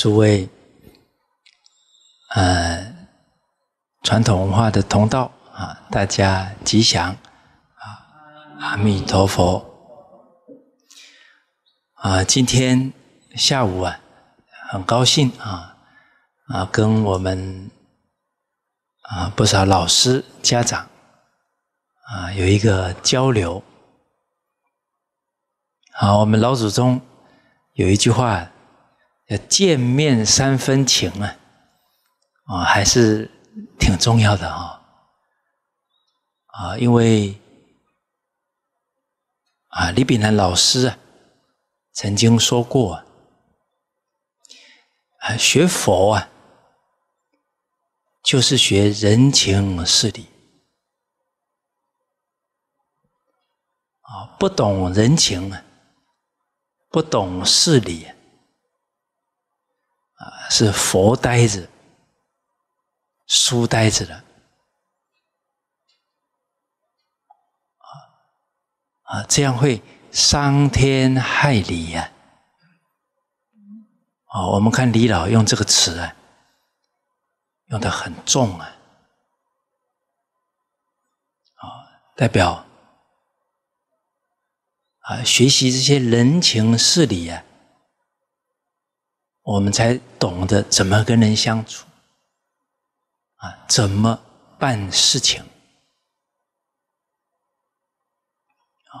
诸位，呃，传统文化的同道啊，大家吉祥啊！阿弥陀佛啊！今天下午啊，很高兴啊啊，跟我们啊不少老师、家长啊有一个交流。好，我们老祖宗有一句话。见面三分情啊，啊，还是挺重要的啊，啊，因为啊，李炳南老师啊曾经说过啊，学佛啊，就是学人情世理啊，不懂人情啊，不懂事理。啊，是佛呆子、书呆子的，啊这样会伤天害理呀！哦，我们看李老用这个词啊，用的很重啊，啊，代表啊，学习这些人情事理呀。我们才懂得怎么跟人相处，啊，怎么办事情，啊，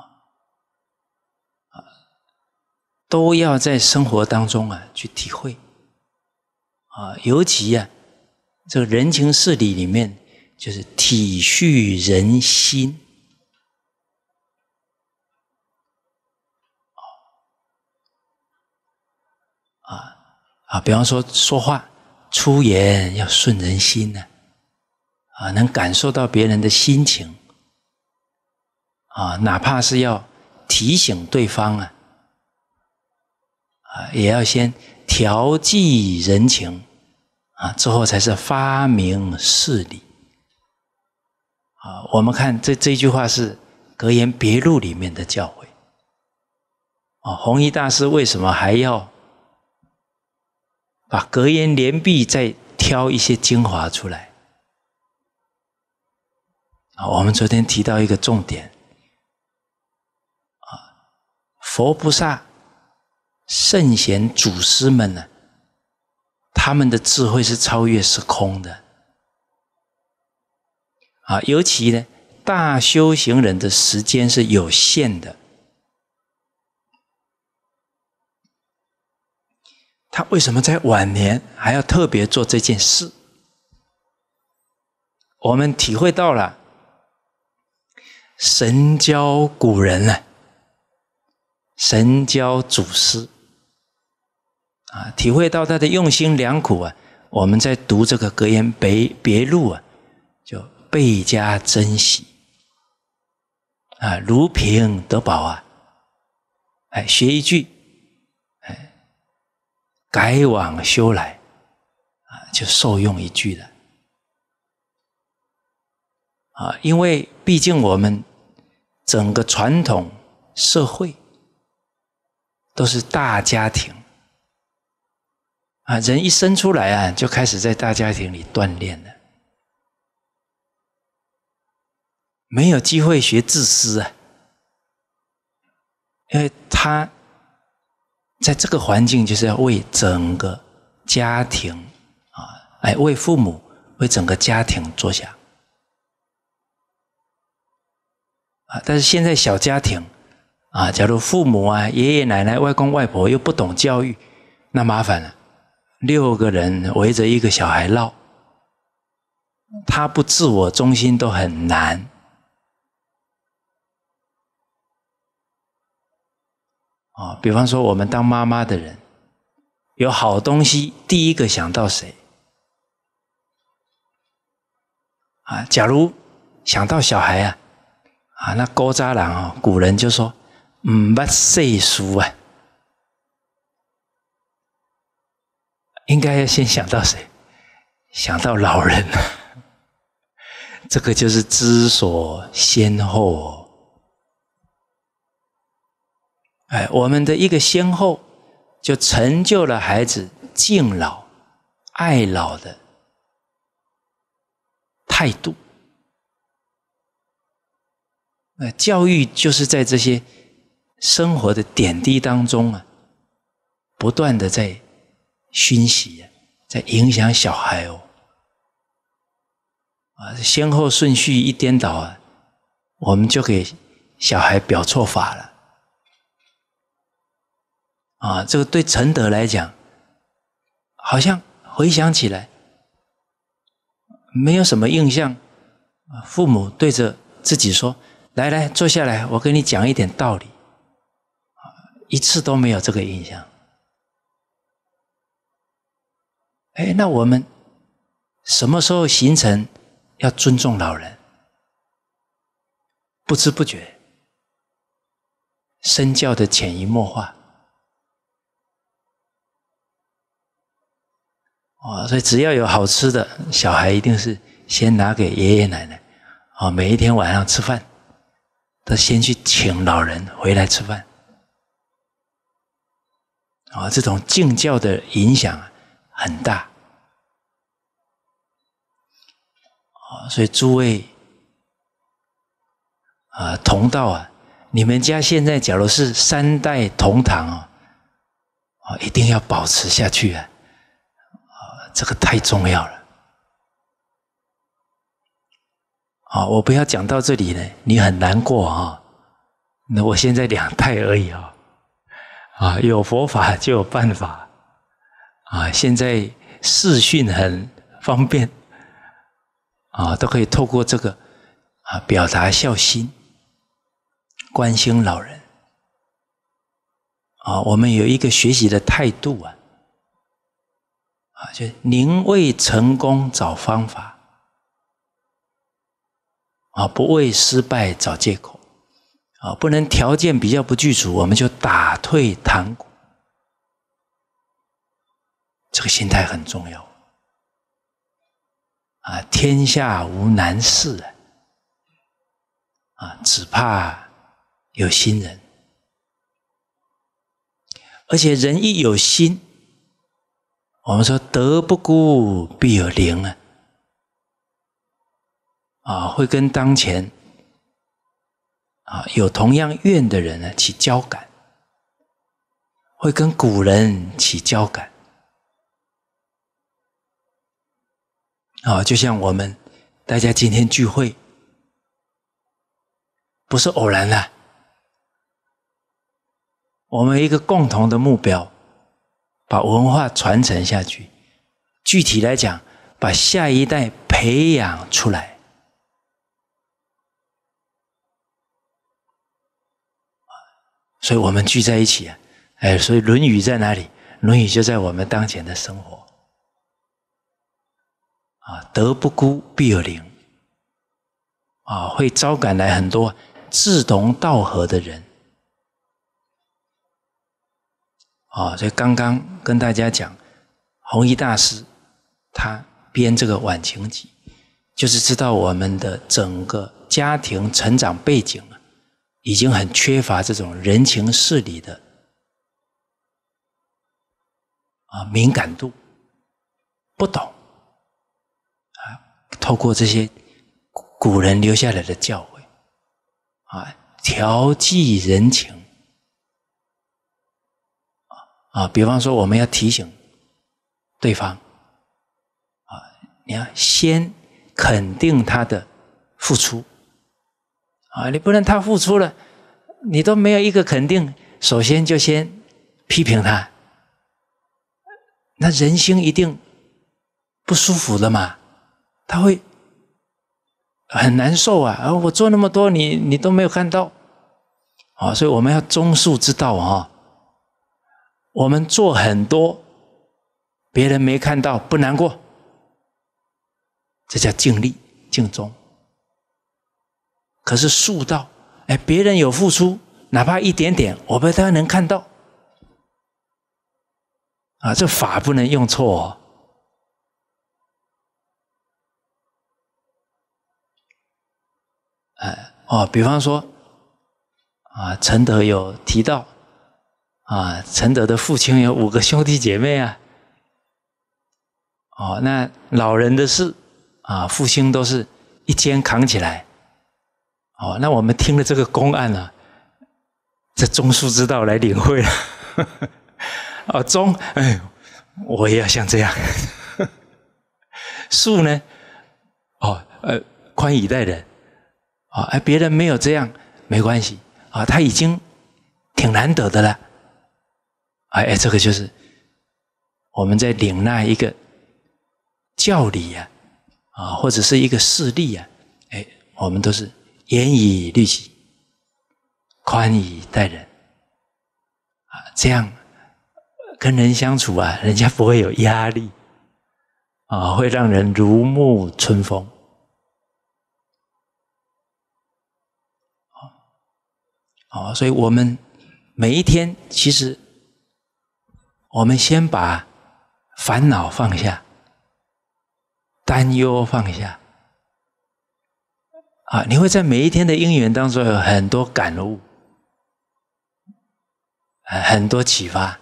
啊，都要在生活当中啊去体会，啊，尤其呀，这个人情事理里面，就是体恤人心。啊，比方说说话，出言要顺人心呢，啊，能感受到别人的心情，啊，哪怕是要提醒对方啊，啊，也要先调剂人情，啊，之后才是发明事理，啊，我们看这这句话是《格言别录》里面的教诲，啊，弘一大师为什么还要？把格言联璧再挑一些精华出来。啊，我们昨天提到一个重点，啊，佛菩萨、圣贤祖师们呢，他们的智慧是超越时空的。啊，尤其呢，大修行人的时间是有限的。他为什么在晚年还要特别做这件事？我们体会到了神教古人啊，神教祖师啊，体会到他的用心良苦啊。我们在读这个格言别别录啊，就倍加珍惜啊，如平得宝啊，哎，学一句。改往修来，啊，就受用一句了，啊，因为毕竟我们整个传统社会都是大家庭，啊，人一生出来啊，就开始在大家庭里锻炼了，没有机会学自私，啊，因为他。在这个环境，就是要为整个家庭啊，哎，为父母、为整个家庭着想啊。但是现在小家庭啊，假如父母啊、爷爷奶奶、外公外婆又不懂教育，那麻烦了。六个人围着一个小孩闹，他不自我中心都很难。啊，比方说我们当妈妈的人，有好东西第一个想到谁？啊，假如想到小孩啊，啊，那高扎郎哦，古人就说“嗯，不岁俗啊”，应该先想到谁？想到老人，这个就是知所先后。哎，我们的一个先后，就成就了孩子敬老、爱老的态度。哎，教育就是在这些生活的点滴当中啊，不断的在熏习啊，在影响小孩哦。啊，先后顺序一颠倒啊，我们就给小孩表错法了。啊，这个对承德来讲，好像回想起来没有什么印象。父母对着自己说：“来来，坐下来，我给你讲一点道理。”一次都没有这个印象。哎，那我们什么时候形成要尊重老人？不知不觉，身教的潜移默化。啊，所以只要有好吃的，小孩一定是先拿给爷爷奶奶。啊，每一天晚上吃饭，他先去请老人回来吃饭。啊，这种敬教的影响很大。啊，所以诸位啊，同道啊，你们家现在假如是三代同堂啊，啊，一定要保持下去啊。这个太重要了，啊！我不要讲到这里呢，你很难过啊。那我现在两代而已啊，啊，有佛法就有办法，啊，现在视讯很方便，啊，都可以透过这个啊表达孝心，关心老人，啊，我们有一个学习的态度啊。啊，就宁为成功找方法，啊，不为失败找借口，啊，不能条件比较不具足，我们就打退堂鼓，这个心态很重要。啊，天下无难事，啊，只怕有心人。而且人一有心。我们说德不孤，必有邻啊！啊，会跟当前啊有同样愿的人呢起交感，会跟古人起交感。啊，就像我们大家今天聚会，不是偶然的，我们一个共同的目标。把文化传承下去，具体来讲，把下一代培养出来。所以，我们聚在一起啊，哎，所以《论语》在哪里？《论语》就在我们当前的生活。啊，德不孤，必有邻。啊，会招赶来很多志同道合的人。啊，所以刚刚跟大家讲，弘一大师他编这个《晚晴集》，就是知道我们的整个家庭成长背景啊，已经很缺乏这种人情事理的啊敏感度，不懂啊。透过这些古人留下来的教诲啊，调剂人情。啊，比方说，我们要提醒对方啊，你要先肯定他的付出啊，你不能他付出了，你都没有一个肯定，首先就先批评他，那人心一定不舒服的嘛，他会很难受啊！啊，我做那么多，你你都没有看到啊，所以我们要忠恕之道啊。我们做很多，别人没看到不难过，这叫尽力尽忠。可是树道，哎，别人有付出，哪怕一点点，我们都能看到啊，这法不能用错。哎哦，比方说，啊，陈德有提到。啊，陈德的父亲有五个兄弟姐妹啊，哦，那老人的事啊，父亲都是一肩扛起来，哦，那我们听了这个公案呢，这中枢之道来领会了啊，中，哎，我也要像这样，树呢，哦，呃，宽以待人，啊，哎，别人没有这样没关系啊，他已经挺难得的了。哎哎，这个就是我们在领那一个教理呀，啊，或者是一个事例啊，哎，我们都是严以律己，宽以待人，啊，这样跟人相处啊，人家不会有压力，啊，会让人如沐春风，好，好，所以我们每一天其实。我们先把烦恼放下，担忧放下，啊！你会在每一天的因缘当中有很多感悟，很多启发。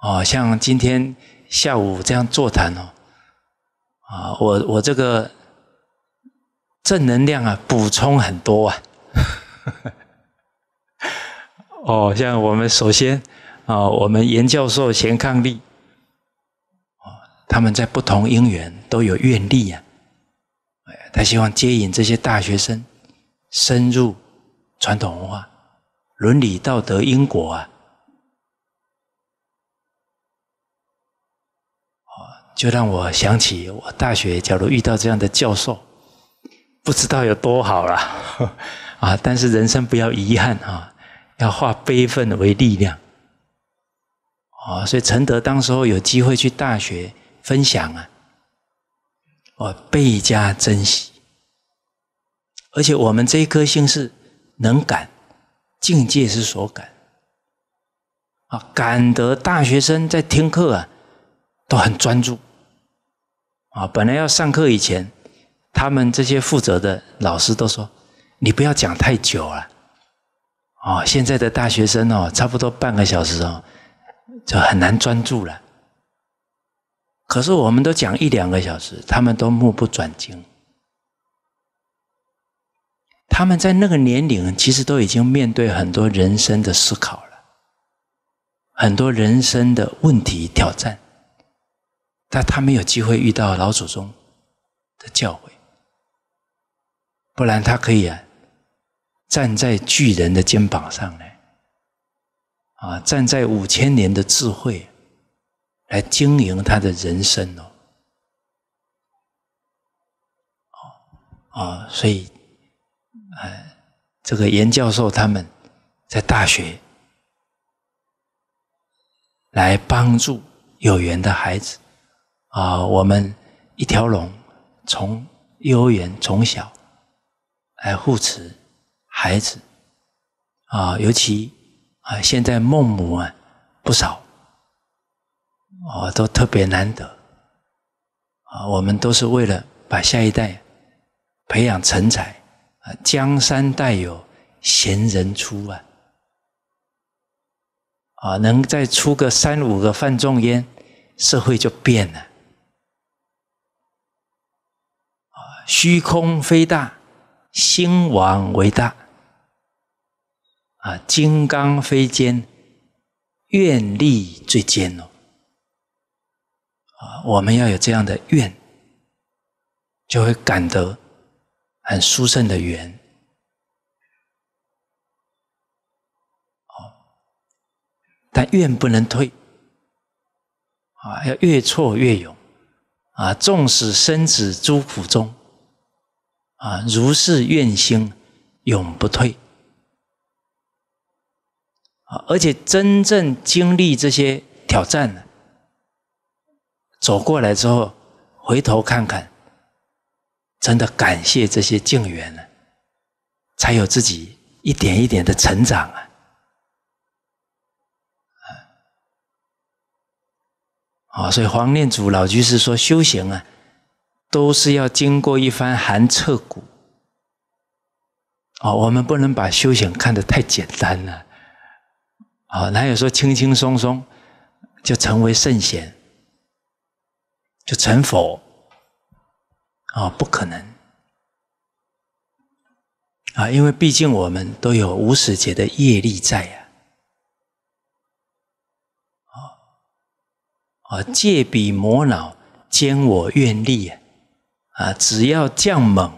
哦，像今天下午这样座谈哦，啊，我我这个正能量啊，补充很多啊。哦，像我们首先。啊，我们严教授贤伉俪，啊，他们在不同因缘都有愿力呀。哎，他希望接引这些大学生深入传统文化、伦理道德、因果啊。啊，就让我想起我大学，假如遇到这样的教授，不知道有多好了。啊，但是人生不要遗憾啊，要化悲愤为力量。哦，所以承德当时候有机会去大学分享啊，我倍加珍惜。而且我们这一颗心是能感，境界是所感。啊，感得大学生在听课啊，都很专注。啊，本来要上课以前，他们这些负责的老师都说，你不要讲太久了。啊，现在的大学生哦，差不多半个小时哦。就很难专注了。可是我们都讲一两个小时，他们都目不转睛。他们在那个年龄，其实都已经面对很多人生的思考了，很多人生的问题挑战。但他没有机会遇到老祖宗的教诲，不然他可以啊，站在巨人的肩膀上来。啊，站在五千年的智慧来经营他的人生哦，啊，所以，哎，这个严教授他们在大学来帮助有缘的孩子啊，我们一条龙从幼儿园从小来护持孩子啊，尤其。啊，现在孟母啊不少，哦，都特别难得，啊，我们都是为了把下一代培养成才，啊，江山代有贤人出啊，啊，能再出个三五个范仲淹，社会就变了，虚空非大，兴亡为大。啊，金刚非坚，愿力最坚哦！啊，我们要有这样的愿，就会感得很殊胜的缘。哦，但愿不能退，啊，要越挫越勇，啊，纵使生死诸苦中，啊，如是愿心永不退。啊！而且真正经历这些挑战呢，走过来之后，回头看看，真的感谢这些境缘呢，才有自己一点一点的成长啊！啊！啊！所以黄念祖老居士说，修行啊，都是要经过一番寒彻骨。啊！我们不能把修行看得太简单了。啊，哪有说轻轻松松就成为圣贤，就成佛？啊，不可能！啊，因为毕竟我们都有无始劫的业力在呀。啊，借彼魔脑，坚我愿力啊，只要降猛，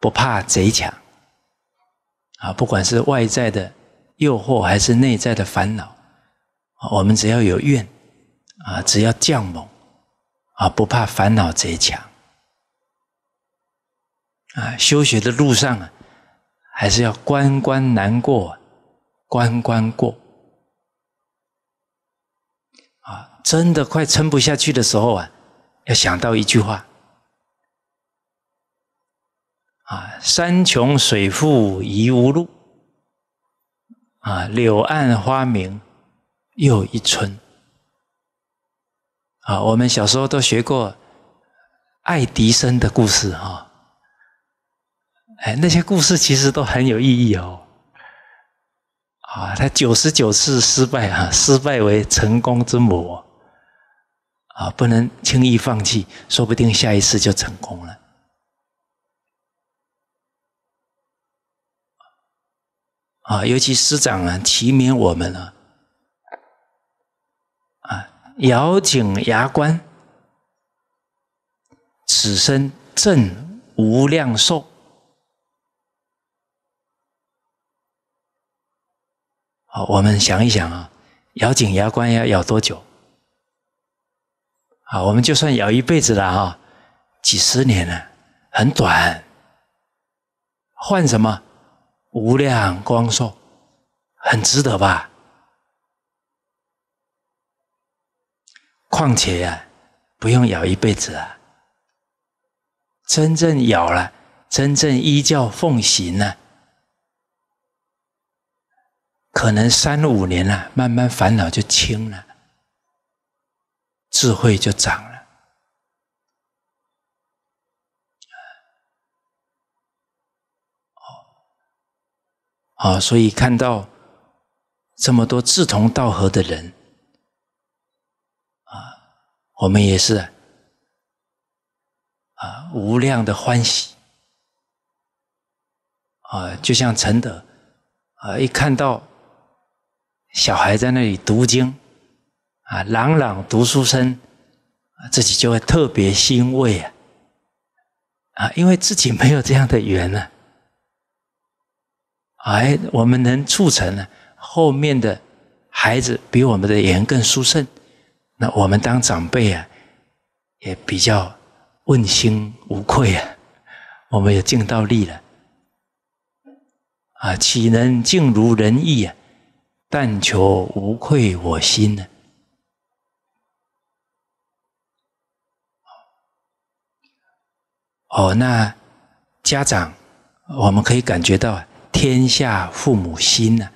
不怕贼强。啊，不管是外在的。诱惑还是内在的烦恼，我们只要有愿啊，只要降猛啊，不怕烦恼贼强啊。修学的路上啊，还是要关关难过，关关过。啊，真的快撑不下去的时候啊，要想到一句话：啊，山穷水复疑无路。啊，柳暗花明又一村。啊，我们小时候都学过爱迪生的故事哈。哎，那些故事其实都很有意义哦。啊，他九十九次失败啊，失败为成功之母。啊，不能轻易放弃，说不定下一次就成功了。啊，尤其师长啊，提名我们啊，啊，咬紧牙关，此生正无量寿。好，我们想一想啊，咬紧牙关要咬多久？啊，我们就算咬一辈子了啊，几十年了，很短，换什么？无量光寿，很值得吧？况且呀，不用咬一辈子啊。真正咬了，真正依教奉行呢，可能三五年了，慢慢烦恼就轻了，智慧就长。啊，所以看到这么多志同道合的人，啊，我们也是啊，无量的欢喜啊，就像陈德啊，一看到小孩在那里读经啊，朗朗读书声，啊，自己就会特别欣慰啊，啊，因为自己没有这样的缘呢。哎，我们能促成了后面的孩子比我们的言更殊胜，那我们当长辈啊，也比较问心无愧啊，我们也尽到力了。啊，岂能尽如人意啊？但求无愧我心呢。哦，那家长，我们可以感觉到。啊。天下父母心呐，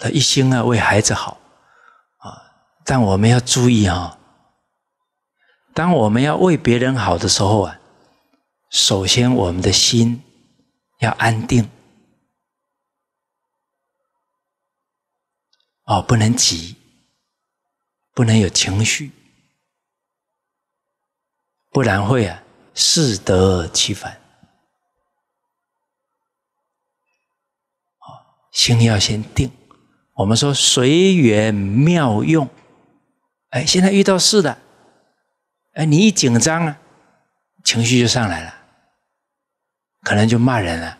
他一心啊为孩子好啊，但我们要注意啊，当我们要为别人好的时候啊，首先我们的心要安定哦，不能急，不能有情绪，不然会啊适得其反。心要先定，我们说随缘妙用。哎，现在遇到事了，哎，你一紧张啊，情绪就上来了，可能就骂人了。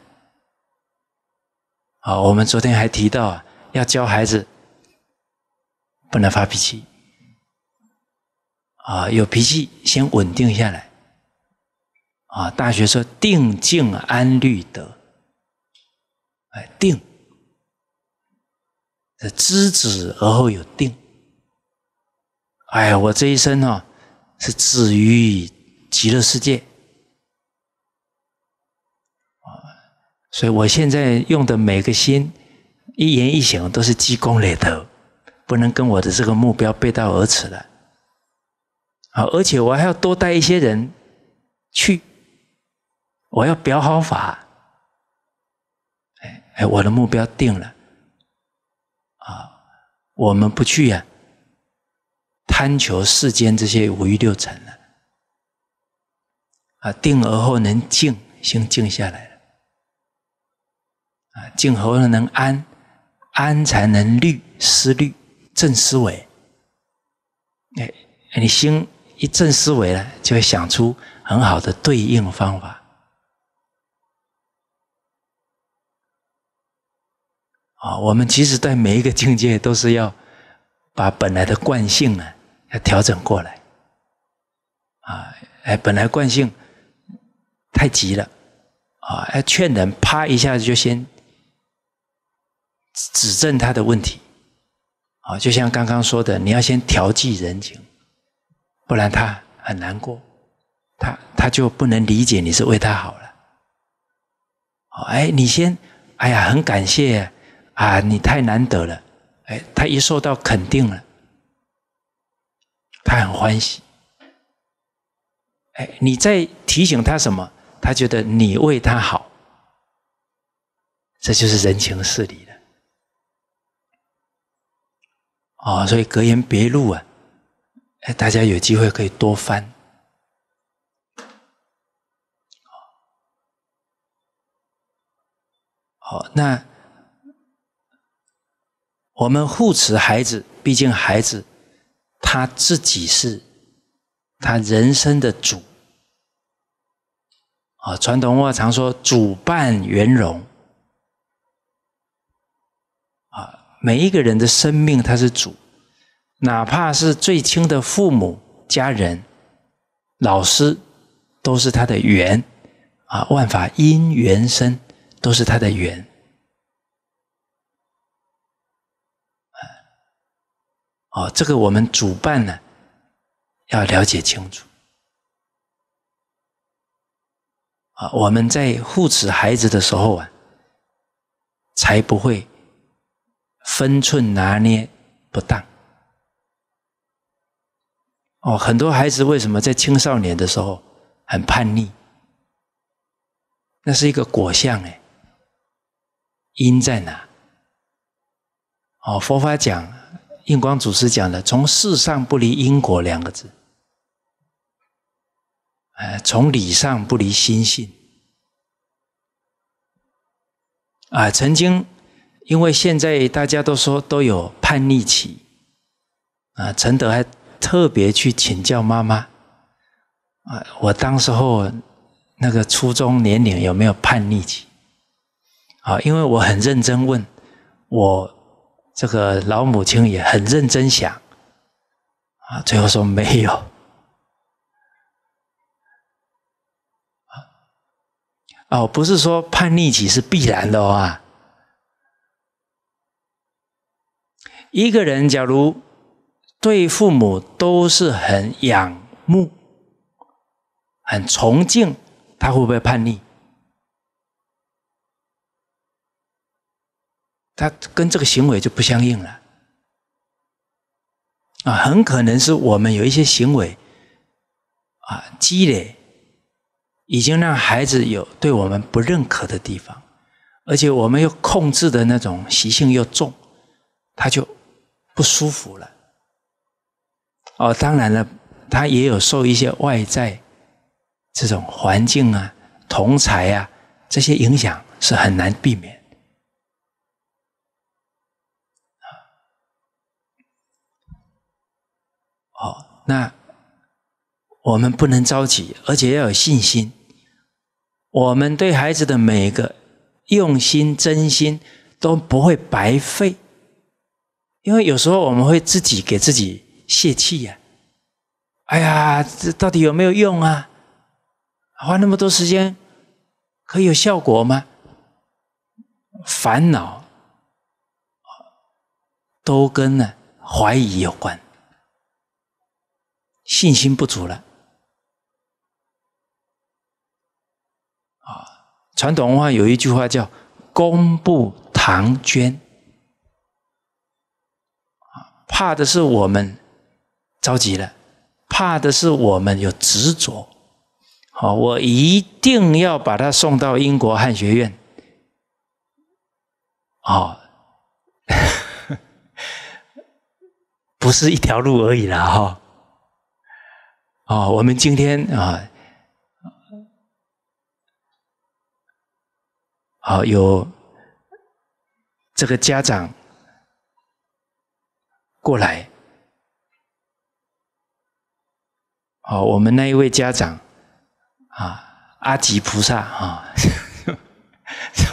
好，我们昨天还提到要教孩子不能发脾气，啊，有脾气先稳定下来。啊，大学说定静安律德，哎，定。知止而后有定。哎呀，我这一生啊，是止于极乐世界啊！所以我现在用的每个心、一言一行都是积功累德，不能跟我的这个目标背道而驰了啊！而且我还要多带一些人去，我要表好法。哎哎，我的目标定了。我们不去呀，贪求世间这些五欲六尘了，啊，定而后能静，心静下来了，啊，静而后能安，安才能虑思虑，正思维，哎，你心一正思维了，就会想出很好的对应方法。啊，我们其实，在每一个境界都是要把本来的惯性呢，要调整过来。啊，哎，本来惯性太急了，啊，要劝人，啪一下子就先指指正他的问题，啊，就像刚刚说的，你要先调剂人情，不然他很难过，他他就不能理解你是为他好了。好，哎，你先，哎呀，很感谢。啊，你太难得了，哎，他一受到肯定了，他很欢喜，哎，你在提醒他什么？他觉得你为他好，这就是人情事理了。哦，所以格言别录啊，哎，大家有机会可以多翻。好，那。我们护持孩子，毕竟孩子他自己是他人生的主啊。传统文化常说“主伴圆融”啊，每一个人的生命他是主，哪怕是最亲的父母、家人、老师，都是他的缘啊。万法因缘生，都是他的缘。哦，这个我们主办呢，要了解清楚。啊，我们在护持孩子的时候啊，才不会分寸拿捏不当。哦，很多孩子为什么在青少年的时候很叛逆？那是一个果相哎，因在哪？哦，佛法讲。印光祖师讲的“从事上不离因果”两个字，哎，从理上不离心性。啊，曾经因为现在大家都说都有叛逆期，啊，陈德还特别去请教妈妈，啊，我当时候那个初中年龄有没有叛逆期？啊，因为我很认真问，我。这个老母亲也很认真想，啊，最后说没有，哦，不是说叛逆期是必然的啊，一个人假如对父母都是很仰慕、很崇敬，他会不会叛逆？他跟这个行为就不相应了啊，很可能是我们有一些行为啊，积累已经让孩子有对我们不认可的地方，而且我们又控制的那种习性又重，他就不舒服了。哦，当然了，他也有受一些外在这种环境啊、同才啊这些影响，是很难避免。那我们不能着急，而且要有信心。我们对孩子的每一个用心、真心都不会白费。因为有时候我们会自己给自己泄气呀，“哎呀，这到底有没有用啊？花那么多时间，可以有效果吗？”烦恼都跟呢怀疑有关。信心不足了，啊！传统文化有一句话叫“功不唐捐”，怕的是我们着急了，怕的是我们有执着，好，我一定要把他送到英国汉学院，啊，不是一条路而已了，哈。哦，我们今天啊，好有这个家长过来，哦，我们那一位家长啊，阿吉菩萨啊，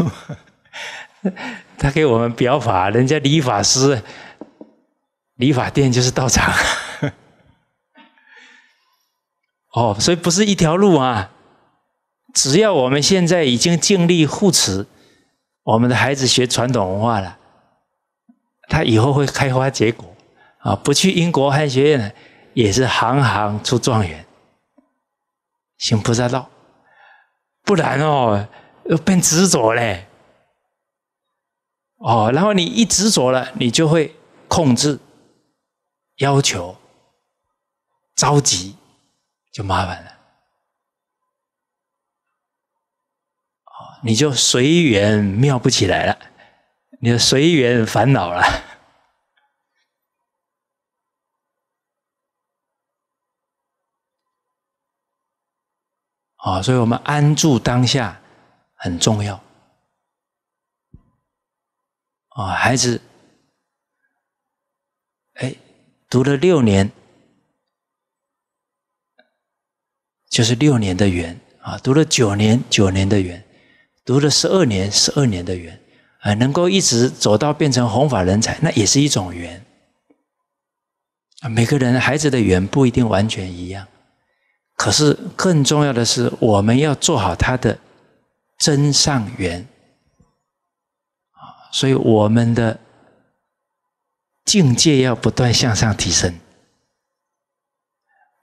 他给我们表法，人家理发师理发店就是道场。哦，所以不是一条路啊！只要我们现在已经尽力护持我们的孩子学传统文化了，他以后会开花结果啊！不去英国汉学院，也是行行出状元。行菩萨道，不然哦，要变执着嘞。哦，然后你一执着了，你就会控制、要求、着急。就麻烦了，哦，你就随缘妙不起来了，你的随缘烦恼了，啊，所以我们安住当下很重要，啊，孩子，哎，读了六年。就是六年的缘啊，读了九年九年的缘，读了十二年十二年的缘啊，能够一直走到变成弘法人才，那也是一种缘啊。每个人孩子的缘不一定完全一样，可是更重要的是，我们要做好他的真上缘啊。所以我们的境界要不断向上提升。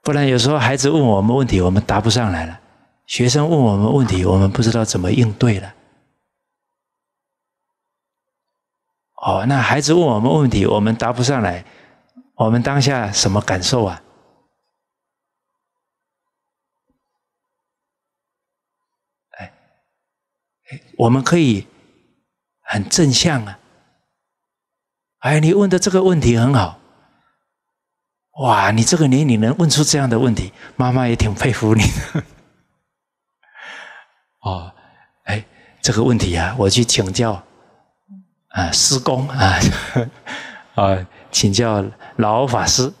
不然有时候孩子问我们问题，我们答不上来了；学生问我们问题，我们不知道怎么应对了。哦，那孩子问我们问题，我们答不上来，我们当下什么感受啊？哎，我们可以很正向啊！哎，你问的这个问题很好。哇，你这个年龄能问出这样的问题，妈妈也挺佩服你的。哦，哎，这个问题啊，我去请教啊，师公啊，啊，请教老法师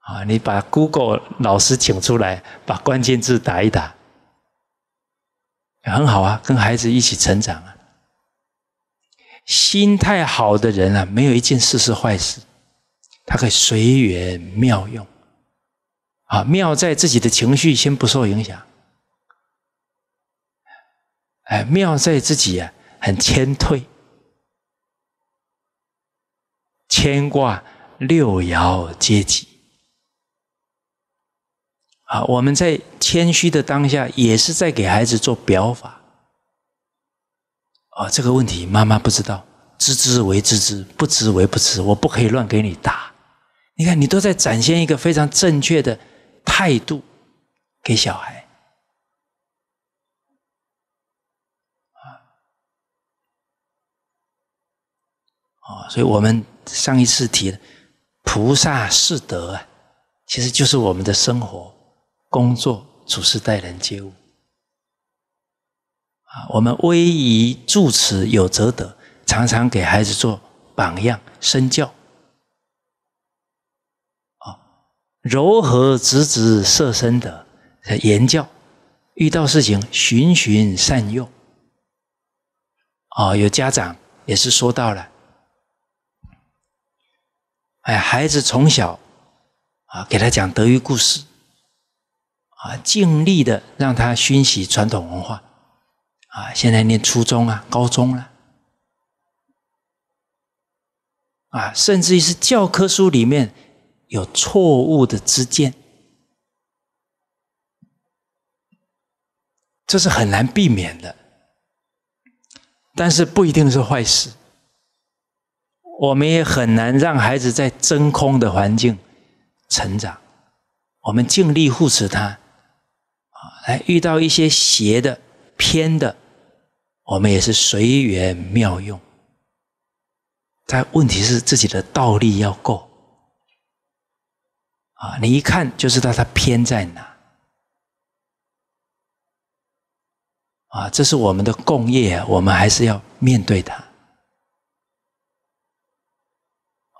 啊，你把 Google 老师请出来，把关键字打一打，很好啊，跟孩子一起成长啊。心态好的人啊，没有一件事是坏事。它可以随缘妙用，啊，妙在自己的情绪先不受影响，哎，妙在自己呀，很谦退，牵挂六爻皆吉，啊，我们在谦虚的当下，也是在给孩子做表法，啊，这个问题妈妈不知道，知之为知之，不知为不知，我不可以乱给你答。你看，你都在展现一个非常正确的态度给小孩啊！哦，所以我们上一次提的菩萨是德啊，其实就是我们的生活、工作、处事、待人接物啊。我们威仪住持有则德，常常给孩子做榜样身教。柔和、直直色身的言教，遇到事情循循善诱。啊，有家长也是说到了，哎，孩子从小啊，给他讲德育故事，啊，尽力的让他熏习传统文化，啊，现在念初中啊，高中了，啊，甚至于是教科书里面。有错误的知见，这是很难避免的。但是不一定是坏事。我们也很难让孩子在真空的环境成长。我们尽力护持他啊，来遇到一些邪的、偏的，我们也是随缘妙用。但问题是自己的道力要够。啊，你一看就知道它偏在哪。啊，这是我们的共业，我们还是要面对它。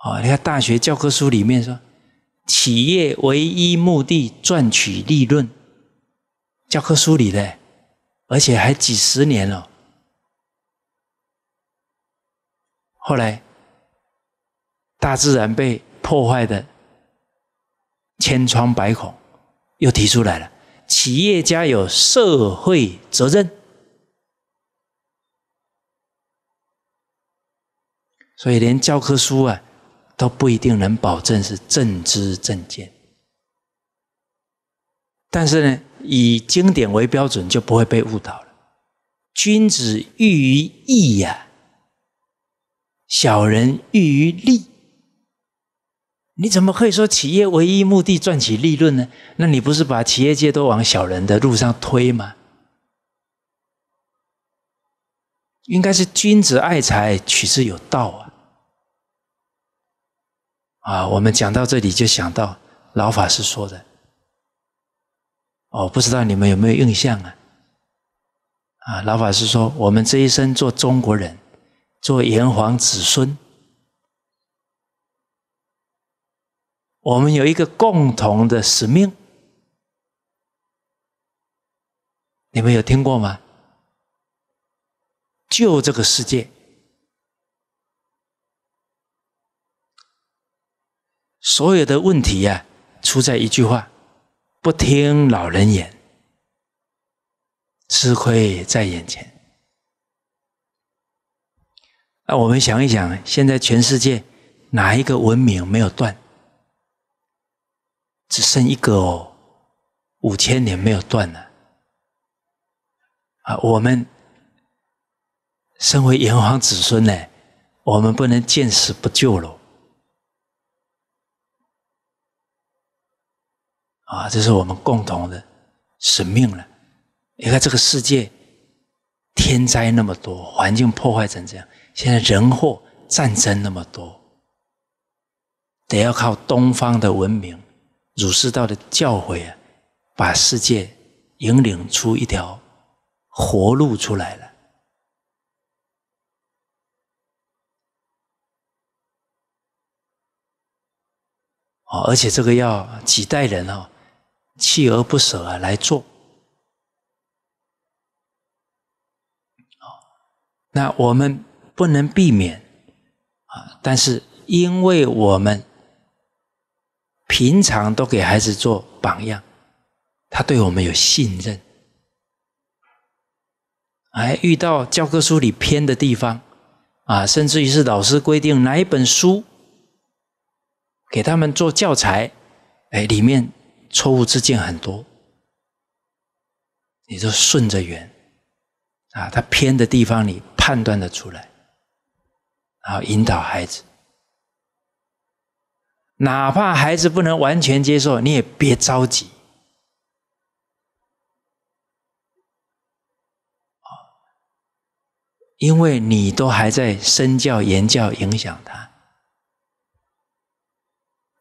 哦，你看大学教科书里面说，企业唯一目的赚取利润，教科书里的，而且还几十年了。后来，大自然被破坏的。千疮百孔，又提出来了。企业家有社会责任，所以连教科书啊都不一定能保证是正知正见。但是呢，以经典为标准，就不会被误导了。君子喻于义呀，小人喻于利。你怎么可以说企业唯一目的赚取利润呢？那你不是把企业界都往小人的路上推吗？应该是君子爱财，取之有道啊！啊，我们讲到这里就想到老法师说的哦，不知道你们有没有印象啊？啊，老法师说，我们这一生做中国人，做炎黄子孙。我们有一个共同的使命，你们有听过吗？救这个世界，所有的问题呀，出在一句话：不听老人言，吃亏在眼前。那我们想一想，现在全世界哪一个文明没有断？只剩一个哦，五千年没有断了啊！我们身为炎黄子孙呢，我们不能见死不救喽。啊！这是我们共同的使命了。你看这个世界，天灾那么多，环境破坏成这样，现在人祸战争那么多，得要靠东方的文明。儒释道的教诲啊，把世界引领出一条活路出来了哦，而且这个要几代人啊，锲而不舍啊来做。那我们不能避免啊，但是因为我们。平常都给孩子做榜样，他对我们有信任。哎，遇到教科书里偏的地方，啊，甚至于是老师规定哪一本书给他们做教材，哎，里面错误之见很多，你就顺着缘，啊，他偏的地方你判断的出来，然后引导孩子。哪怕孩子不能完全接受，你也别着急，啊，因为你都还在身教言教影响他，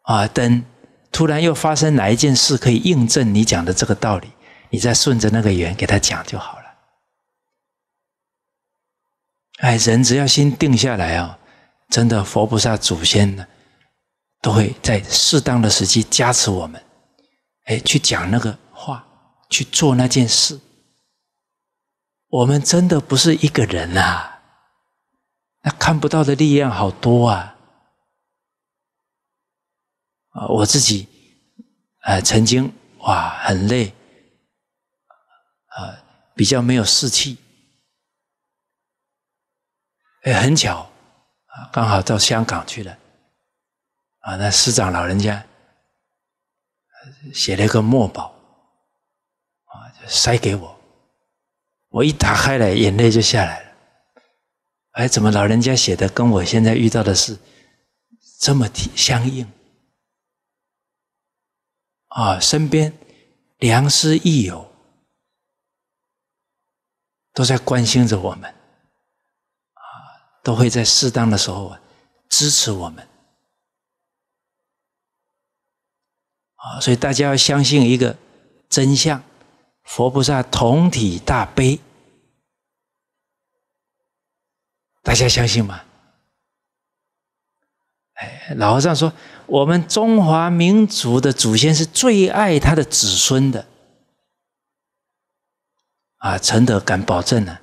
啊，等突然又发生哪一件事可以印证你讲的这个道理，你再顺着那个缘给他讲就好了。哎，人只要心定下来啊，真的，佛菩萨祖先呢。都会在适当的时机加持我们，哎，去讲那个话，去做那件事。我们真的不是一个人啊，那看不到的力量好多啊！啊，我自己，啊，曾经哇，很累，啊，比较没有士气。哎，很巧，啊，刚好到香港去了。啊，那师长老人家写了一个墨宝，啊，就塞给我，我一打开了，眼泪就下来了。哎，怎么老人家写的跟我现在遇到的事这么相应？啊，身边良师益友都在关心着我们，啊，都会在适当的时候支持我们。啊，所以大家要相信一个真相：佛菩萨同体大悲，大家相信吗？哎，老和尚说，我们中华民族的祖先是最爱他的子孙的。啊，陈德敢保证呢，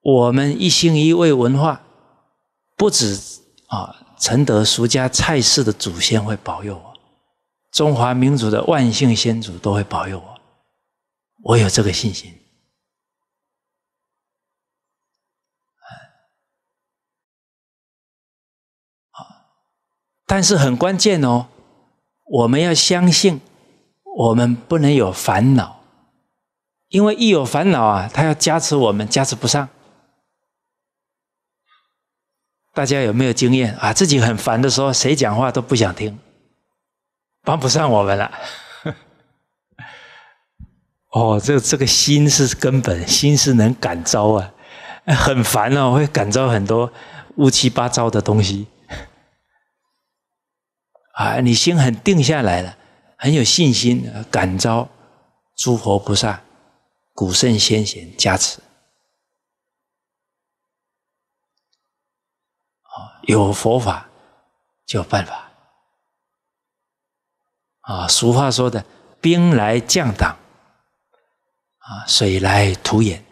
我们一心一味文化，不止啊。承德俗家蔡氏的祖先会保佑我，中华民族的万姓先祖都会保佑我，我有这个信心。但是很关键哦，我们要相信，我们不能有烦恼，因为一有烦恼啊，他要加持我们，加持不上。大家有没有经验啊？自己很烦的时候，谁讲话都不想听，帮不上我们了。哦，这这个心是根本，心是能感召啊。很烦哦，会感召很多乌七八糟的东西。啊，你心很定下来了，很有信心，感召诸佛菩萨、古圣先贤加持。有佛法就有办法啊！俗话说的“兵来将挡”，啊，“水来土掩”，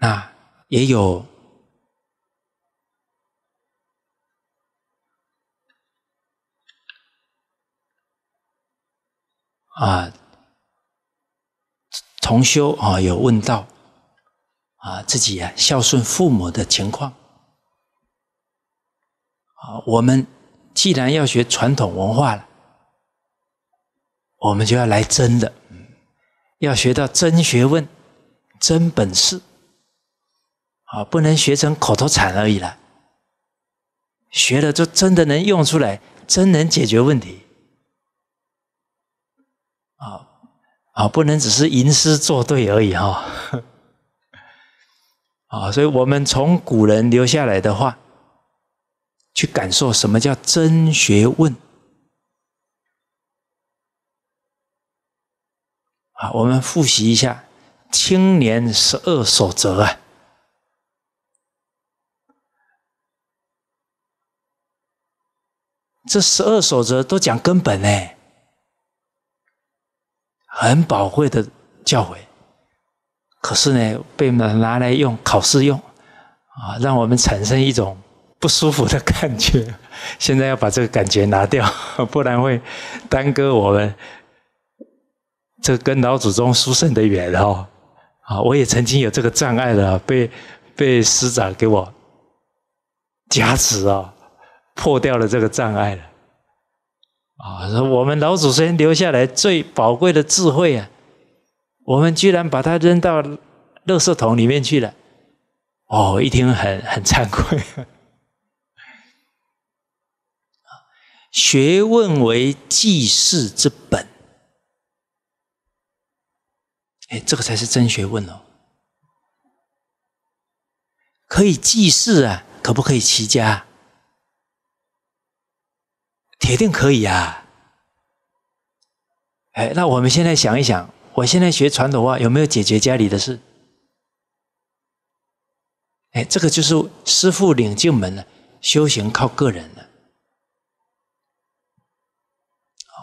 那也有啊。同修啊，有问到啊，自己啊孝顺父母的情况啊。我们既然要学传统文化了，我们就要来真的，要学到真学问、真本事啊，不能学成口头禅而已了。学了就真的能用出来，真能解决问题啊。啊，不能只是吟诗作对而已哈！啊，所以，我们从古人留下来的话，去感受什么叫真学问。啊，我们复习一下《青年十二守则》啊，这十二守则都讲根本哎。很宝贵的教诲，可是呢，被拿拿来用考试用，啊，让我们产生一种不舒服的感觉。现在要把这个感觉拿掉，不然会耽搁我们这跟老祖宗书圣的缘哦。啊，我也曾经有这个障碍了，被被师长给我加持啊，破掉了这个障碍了。啊，我们老祖先留下来最宝贵的智慧啊，我们居然把它扔到垃圾桶里面去了！哦，一听很很惭愧。学问为济世之本，哎，这个才是真学问哦。可以济世啊，可不可以齐家？铁定可以呀！哎，那我们现在想一想，我现在学传统话有没有解决家里的事？哎，这个就是师傅领进门了，修行靠个人了。哦，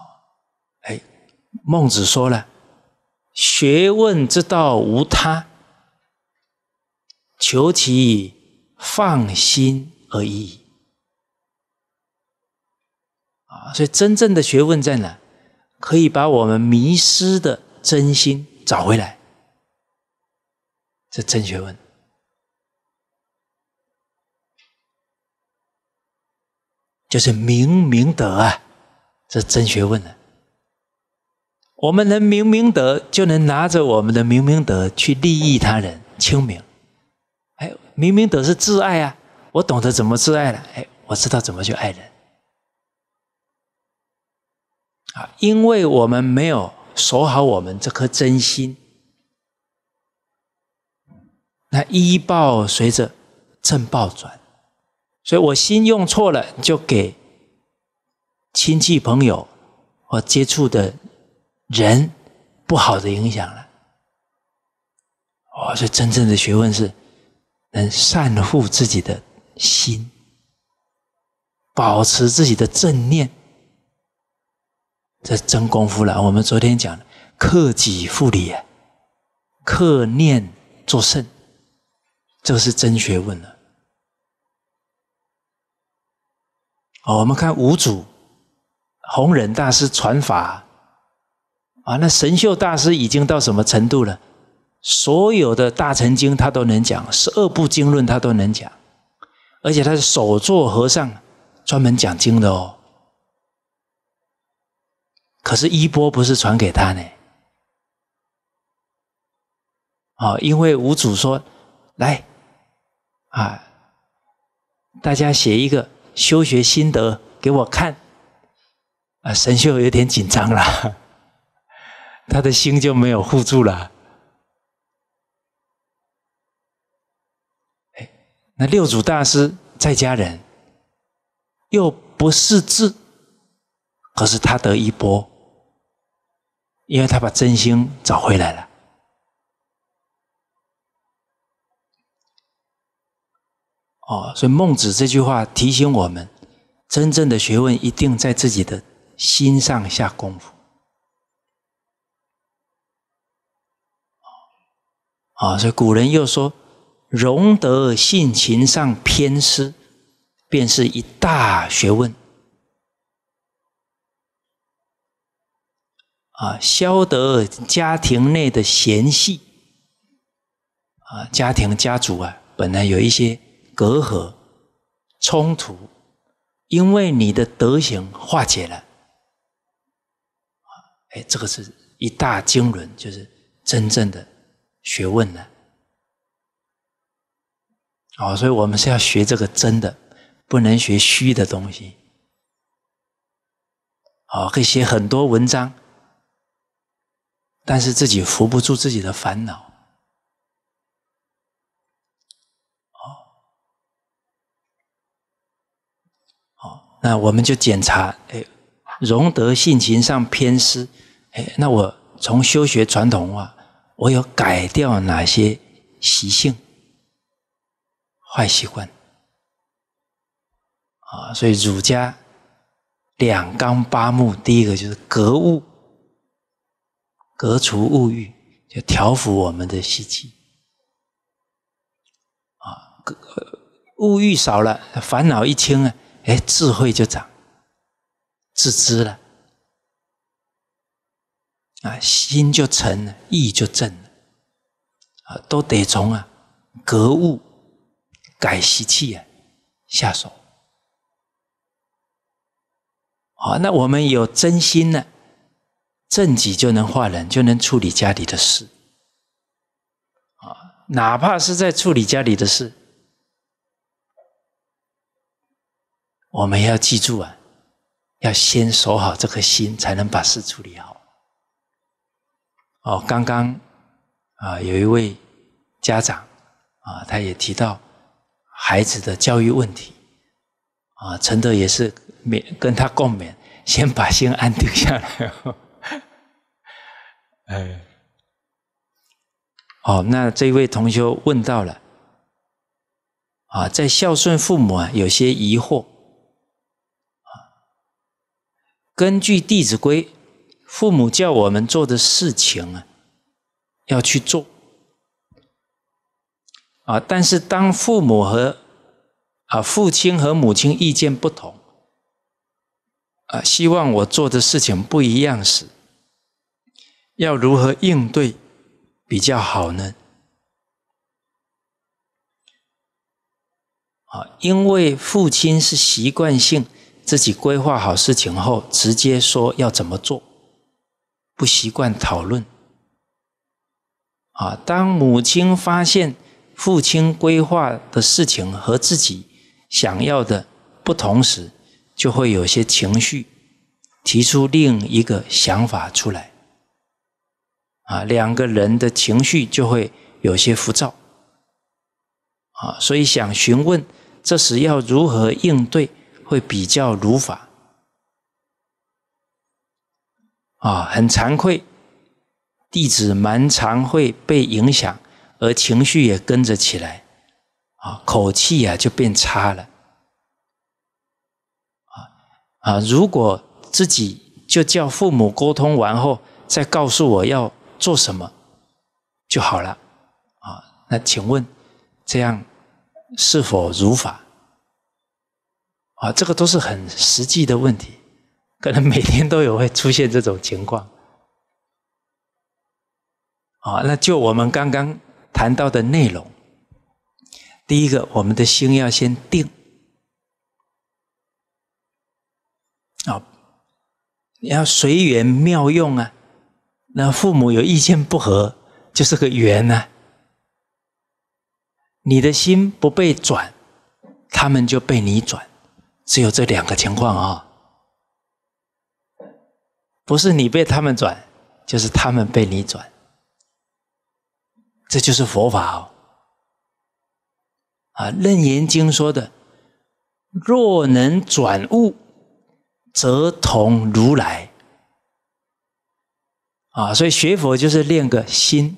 哎，孟子说了，学问之道无他，求其放心而已。所以，真正的学问在哪？可以把我们迷失的真心找回来，这真学问就是明明德啊！这真学问呢，我们能明明德，就能拿着我们的明明德去利益他人，清明。哎，明明德是自爱啊！我懂得怎么自爱了，哎，我知道怎么去爱人。啊，因为我们没有守好我们这颗真心，那医报随着正报转，所以我心用错了，就给亲戚朋友和接触的人不好的影响了。哦，所以真正的学问是能善护自己的心，保持自己的正念。这真功夫了。我们昨天讲，克己复礼，克念作圣，这是真学问了。哦，我们看五祖弘忍大师传法啊，那神秀大师已经到什么程度了？所有的大乘经他都能讲，十二部经论他都能讲，而且他是首座和尚，专门讲经的哦。可是衣钵不是传给他呢？哦，因为五祖说：“来，啊，大家写一个修学心得给我看。”啊，神秀有点紧张了，他的心就没有护住了。哎，那六祖大师在家人，又不识字，可是他得衣钵。因为他把真心找回来了，哦，所以孟子这句话提醒我们：真正的学问一定在自己的心上下功夫。啊，所以古人又说：“容得性情上偏失，便是一大学问。”啊，消得家庭内的嫌隙啊，家庭家族啊，本来有一些隔阂、冲突，因为你的德行化解了哎，这个是一大经纶，就是真正的学问了。哦，所以我们是要学这个真的，不能学虚的东西。哦，可以写很多文章。但是自己扶不住自己的烦恼，哦，哦，那我们就检查，哎，容德性情上偏私，哎，那我从修学传统化，我要改掉哪些习性、坏习惯啊？所以儒家两纲八目，第一个就是格物。革除物欲，就调伏我们的习气啊。物欲少了，烦恼一轻啊，哎，智慧就长，自知了啊，心就沉了，意就正了啊，都得从啊格物改习气啊下手。好，那我们有真心了。正己就能化人，就能处理家里的事啊！哪怕是在处理家里的事，我们要记住啊，要先守好这颗心，才能把事处理好。哦，刚刚啊，有一位家长啊，他也提到孩子的教育问题啊，陈德也是免跟他共勉，先把心安定下来。哎，好，那这位同学问到了啊，在孝顺父母啊，有些疑惑根据《弟子规》，父母叫我们做的事情啊，要去做啊。但是当父母和啊父亲和母亲意见不同啊，希望我做的事情不一样时，要如何应对比较好呢？啊，因为父亲是习惯性自己规划好事情后直接说要怎么做，不习惯讨论。啊，当母亲发现父亲规划的事情和自己想要的不同时，就会有些情绪，提出另一个想法出来。啊，两个人的情绪就会有些浮躁，啊，所以想询问这时要如何应对会比较如法，啊，很惭愧，弟子蛮常会被影响，而情绪也跟着起来，啊，口气啊就变差了，啊啊，如果自己就叫父母沟通完后，再告诉我要。做什么就好了啊？那请问这样是否如法啊？这个都是很实际的问题，可能每天都有会出现这种情况啊。那就我们刚刚谈到的内容，第一个，我们的心要先定啊，你要随缘妙用啊。那父母有意见不合，就是个缘呢。你的心不被转，他们就被你转。只有这两个情况啊，不是你被他们转，就是他们被你转。这就是佛法哦。啊，《楞严经》说的：“若能转物，则同如来。”啊，所以学佛就是练个心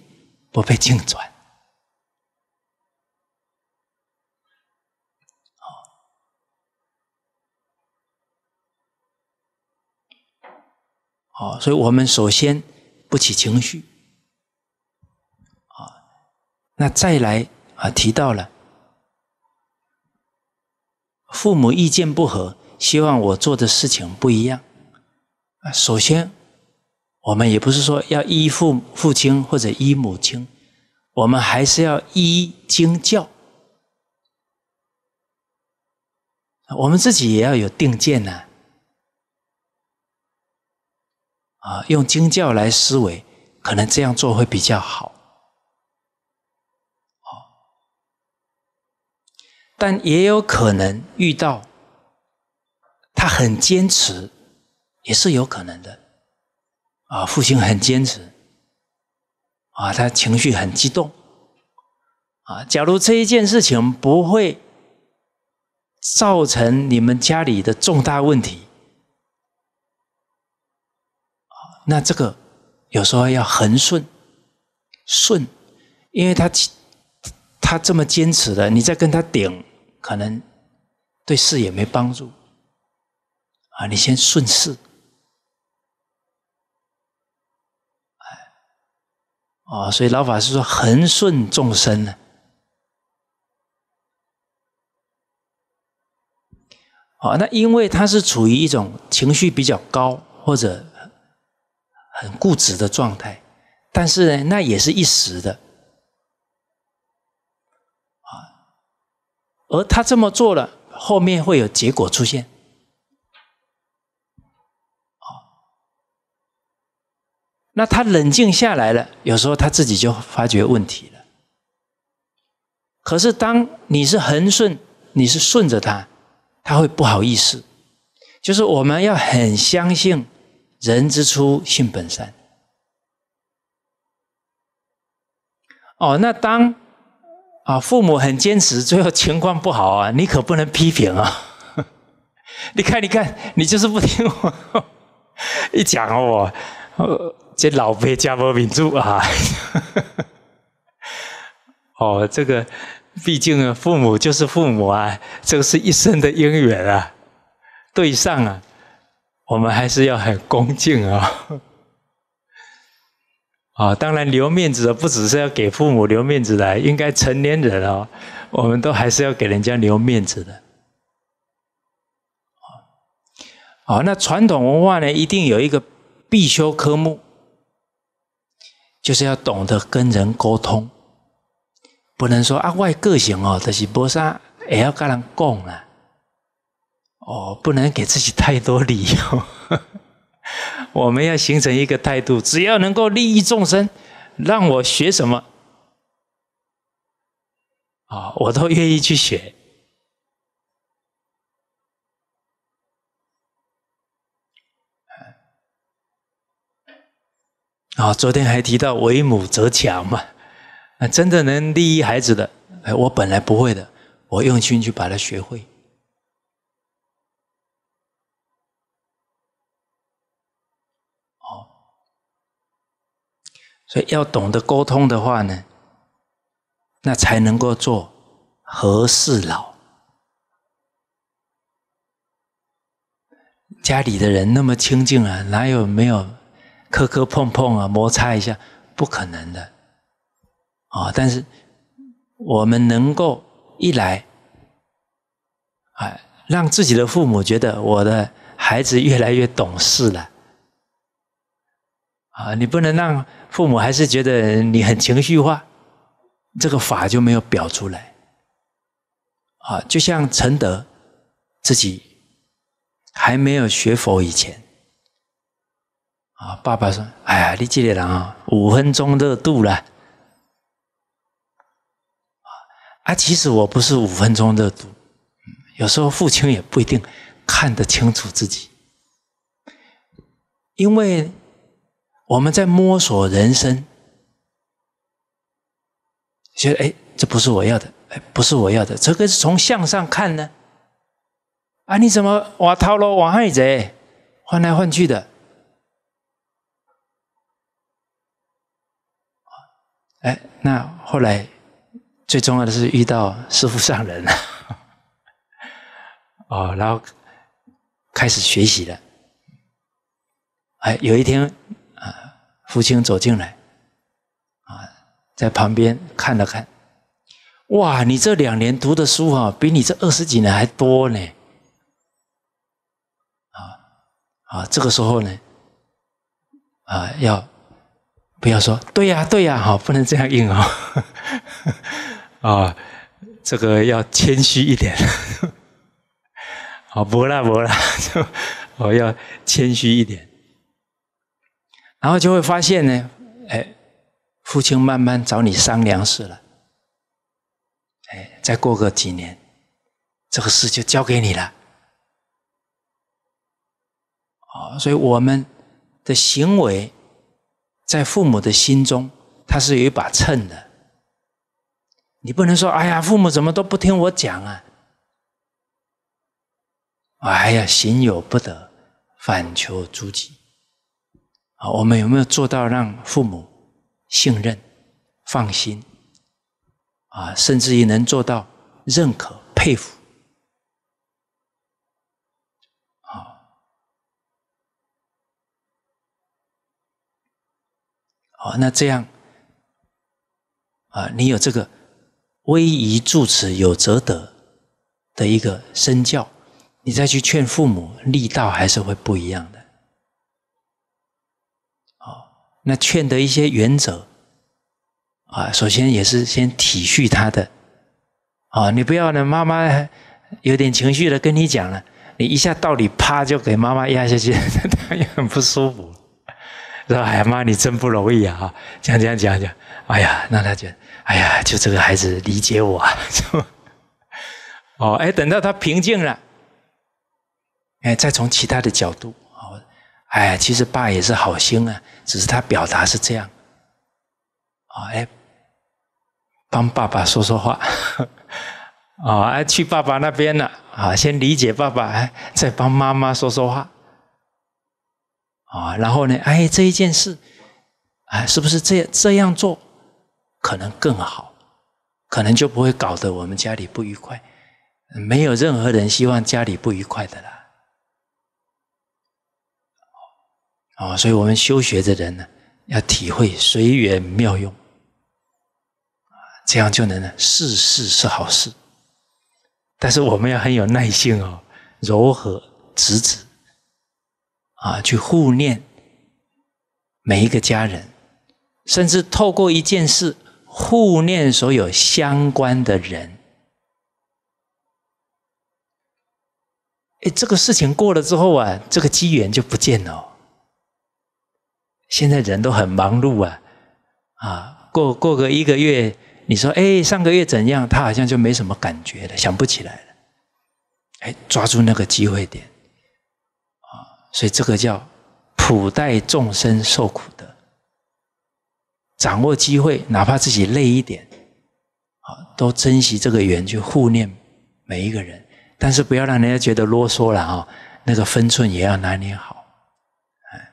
不被境转。好，所以，我们首先不起情绪。啊，那再来啊，提到了父母意见不合，希望我做的事情不一样啊，首先。我们也不是说要依父父亲或者依母亲，我们还是要依经教。我们自己也要有定见呐，啊，用经教来思维，可能这样做会比较好。好，但也有可能遇到他很坚持，也是有可能的。啊，父亲很坚持，啊，他情绪很激动，啊，假如这一件事情不会造成你们家里的重大问题，啊，那这个有时候要横顺顺，因为他他这么坚持的，你再跟他顶，可能对事也没帮助，啊，你先顺势。哦，所以老法师说，恒顺众生呢。哦，那因为他是处于一种情绪比较高或者很固执的状态，但是呢，那也是一时的，啊，而他这么做了，后面会有结果出现。那他冷静下来了，有时候他自己就发觉问题了。可是当你是横顺，你是顺着他，他会不好意思。就是我们要很相信“人之初，性本善”。哦，那当啊父母很坚持，最后情况不好啊，你可不能批评啊！你看，你看，你就是不听我 一讲哦。这老辈家国民族啊，哦，这个毕竟啊，父母就是父母啊，这个是一生的姻缘啊，对上啊，我们还是要很恭敬啊，啊，当然留面子的不只是要给父母留面子的，应该成年人哦，我们都还是要给人家留面子的，好，那传统文化呢，一定有一个必修科目。就是要懂得跟人沟通，不能说啊外个性哦，但是菩萨也要跟人讲啊。哦，不能给自己太多理由，我们要形成一个态度，只要能够利益众生，让我学什么，啊，我都愿意去学。啊，昨天还提到“为母则强”嘛，啊，真的能利益孩子的。哎，我本来不会的，我用心去把它学会。哦，所以要懂得沟通的话呢，那才能够做和事佬。家里的人那么清静啊，哪有没有？磕磕碰碰啊，摩擦一下，不可能的啊！但是我们能够一来，哎，让自己的父母觉得我的孩子越来越懂事了啊！你不能让父母还是觉得你很情绪化，这个法就没有表出来啊！就像陈德自己还没有学佛以前。啊！爸爸说：“哎呀，你这个人啊，五分钟热度了。”啊！其实我不是五分钟热度，有时候父亲也不一定看得清楚自己，因为我们在摸索人生，觉得哎，这不是我要的，哎，不是我要的，这个是从向上看呢。啊！你怎么我套路、我害贼，换来换去的？哎，那后来最重要的是遇到师傅上人，了，哦，然后开始学习了。哎，有一天啊，父亲走进来，啊，在旁边看了看，哇，你这两年读的书啊，比你这二十几年还多呢，啊啊，这个时候呢，啊要。不要说对呀，对呀，好，不能这样硬哦。啊，这个要谦虚一点，好，不了，不了，我 要谦虚一点。然后就会发现呢，哎，父亲慢慢找你商量事了。哎，再过个几年，这个事就交给你了。好，所以我们的行为。在父母的心中，他是有一把秤的。你不能说，哎呀，父母怎么都不听我讲啊？哎呀，行有不得，反求诸己。啊，我们有没有做到让父母信任、放心？啊，甚至于能做到认可、佩服？哦，那这样，啊，你有这个威仪助持有则德的一个身教，你再去劝父母，力道还是会不一样的。哦，那劝的一些原则，啊，首先也是先体恤他的，啊，你不要呢，妈妈有点情绪的跟你讲了，你一下道理啪就给妈妈压下去，他 也很不舒服。说：“哎呀，妈，你真不容易啊！哈，这样这样讲讲，哎呀，那他觉得，哎呀，就这个孩子理解我啊！哦，哎，等到他平静了，哎，再从其他的角度，哦，哎，其实爸也是好心啊，只是他表达是这样。哦，哎，帮爸爸说说话，啊，哎，去爸爸那边了，啊，先理解爸爸，哎，再帮妈妈说说话。啊，然后呢？哎，这一件事，哎，是不是这这样做可能更好？可能就不会搞得我们家里不愉快。没有任何人希望家里不愉快的啦。哦，所以，我们修学的人呢，要体会随缘妙用，这样就能呢，事事是好事。但是，我们要很有耐性哦，柔和直直。啊，去护念每一个家人，甚至透过一件事护念所有相关的人。哎，这个事情过了之后啊，这个机缘就不见了。现在人都很忙碌啊，啊，过过个一个月，你说哎，上个月怎样？他好像就没什么感觉了，想不起来了。哎，抓住那个机会点。所以这个叫普代众生受苦的，掌握机会，哪怕自己累一点，啊，都珍惜这个缘，去护念每一个人。但是不要让人家觉得啰嗦了啊，那个分寸也要拿捏好。哎，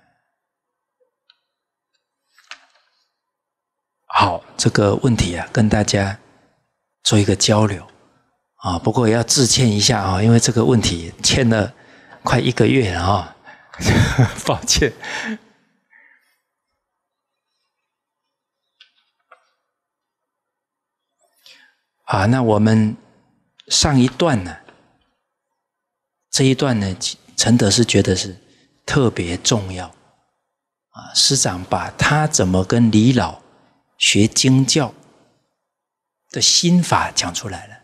好，这个问题啊，跟大家做一个交流啊。不过要致歉一下啊，因为这个问题欠了快一个月了啊。抱歉。啊，那我们上一段呢，这一段呢，陈德是觉得是特别重要啊。师长把他怎么跟李老学经教的心法讲出来了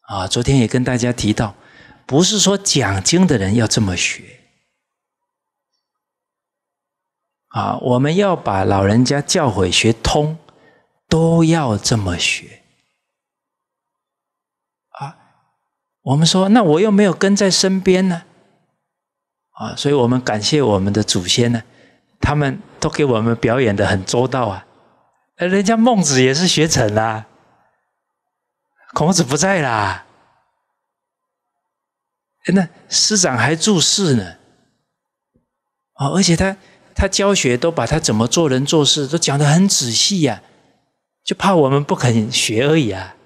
啊。昨天也跟大家提到，不是说讲经的人要这么学。啊，我们要把老人家教诲学通，都要这么学。啊，我们说那我又没有跟在身边呢，啊，所以我们感谢我们的祖先呢，他们都给我们表演的很周到啊。呃，人家孟子也是学成啦，孔子不在啦，那师长还注释呢，哦，而且他。他教学都把他怎么做人做事都讲得很仔细呀，就怕我们不肯学而已啊。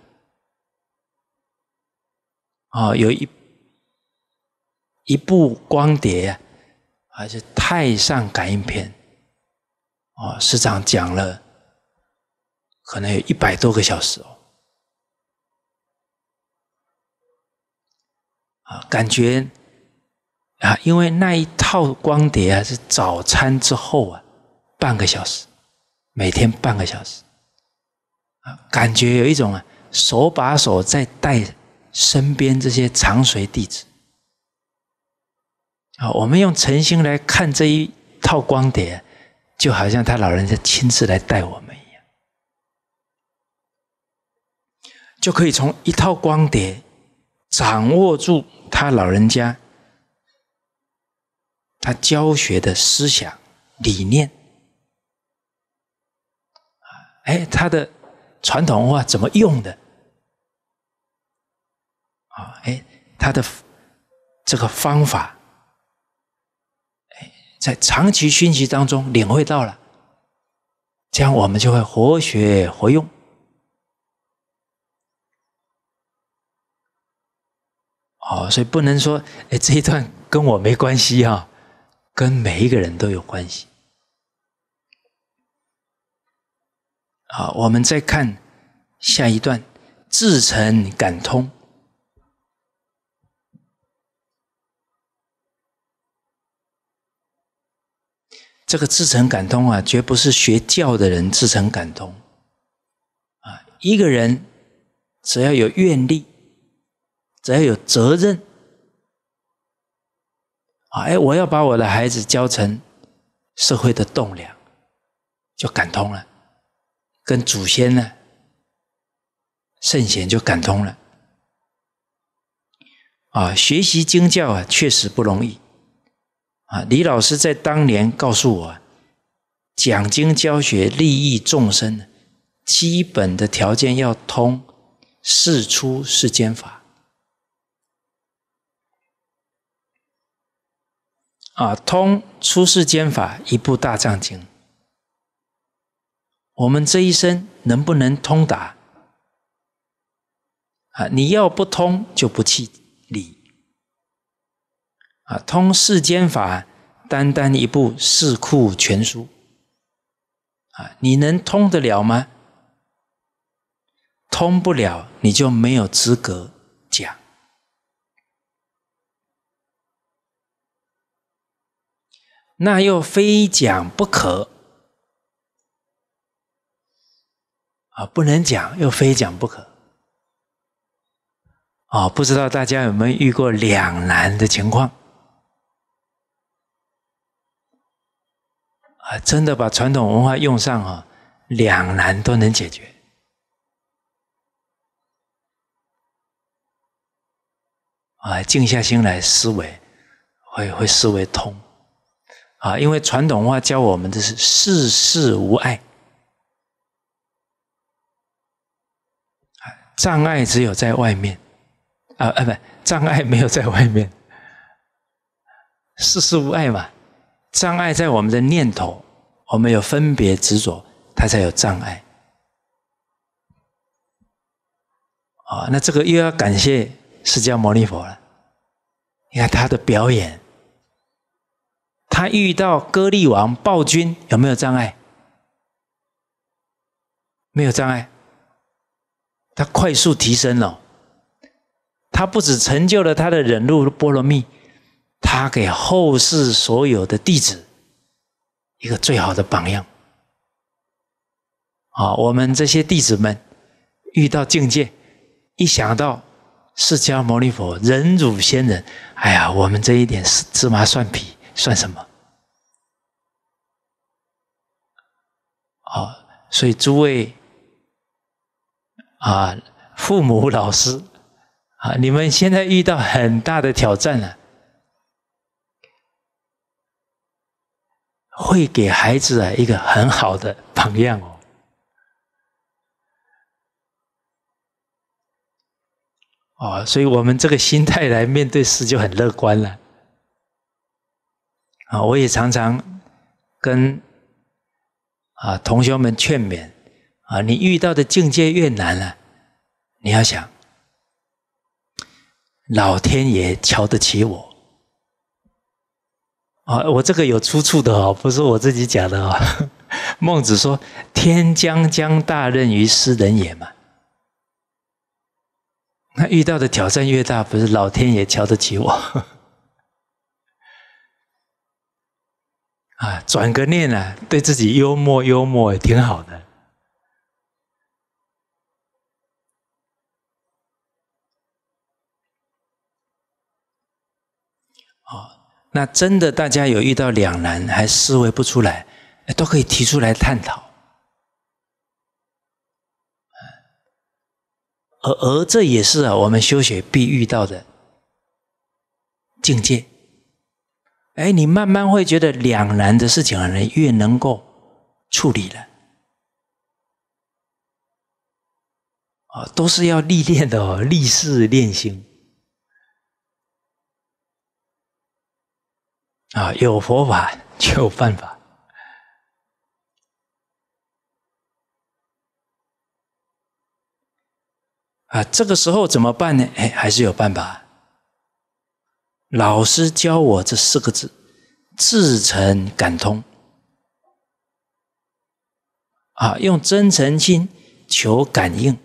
哦，有一一部光碟啊，还是《太上感应篇》，哦，师长讲了，可能有一百多个小时哦。啊，感觉。啊，因为那一套光碟啊，是早餐之后啊，半个小时，每天半个小时，啊，感觉有一种啊，手把手在带身边这些长随弟子，啊，我们用诚心来看这一套光碟，就好像他老人家亲自来带我们一样，就可以从一套光碟掌握住他老人家。他教学的思想理念哎，他的传统文化怎么用的啊？哎，他的这个方法，哎，在长期熏习当中领会到了，这样我们就会活学活用。哦，所以不能说哎，这一段跟我没关系哈。跟每一个人都有关系。好，我们再看下一段，自诚感通。这个自诚感通啊，绝不是学教的人自诚感通，啊，一个人只要有愿力，只要有责任。哎，我要把我的孩子教成社会的栋梁，就感通了，跟祖先呢、圣贤就感通了。啊，学习经教啊，确实不容易。啊，李老师在当年告诉我，讲经教学利益众生，基本的条件要通世出世间法。啊，通出世间法一部《大藏经》，我们这一生能不能通达？啊，你要不通就不去理。啊，通世间法单单一部《四库全书》啊，你能通得了吗？通不了，你就没有资格。那又非讲不可啊！不能讲，又非讲不可啊！不知道大家有没有遇过两难的情况啊？真的把传统文化用上啊，两难都能解决啊！静下心来思维，会会思维通。啊，因为传统文化教我们的是世事无碍，障碍只有在外面，啊啊不，障碍没有在外面，世事无碍嘛，障碍在我们的念头，我们有分别执着，它才有障碍。啊，那这个又要感谢释迦牟尼佛了，你看他的表演。他遇到割利王暴君有没有障碍？没有障碍。他快速提升了，他不止成就了他的忍辱波罗蜜，他给后世所有的弟子一个最好的榜样。啊，我们这些弟子们遇到境界，一想到释迦牟尼佛忍辱仙人，哎呀，我们这一点是芝麻蒜皮。算什么？啊，所以诸位啊，父母、老师啊，你们现在遇到很大的挑战了，会给孩子啊一个很好的榜样哦。哦，所以我们这个心态来面对事就很乐观了。啊，我也常常跟啊同学们劝勉啊，你遇到的境界越难了，你要想老天爷瞧得起我啊，我这个有出处的哦，不是我自己讲的哦。孟子说：“天将将大任于斯人也嘛。”那遇到的挑战越大，不是老天爷瞧得起我。啊，转个念呢，对自己幽默幽默也挺好的。好，那真的大家有遇到两难，还思维不出来，都可以提出来探讨。而而这也是啊，我们修学必遇到的境界。哎，你慢慢会觉得两难的事情，人越能够处理了。啊，都是要历练的，哦，历事练心。啊，有佛法就有办法。啊，这个时候怎么办呢？哎，还是有办法。老师教我这四个字：自诚感通。啊，用真诚心求感应，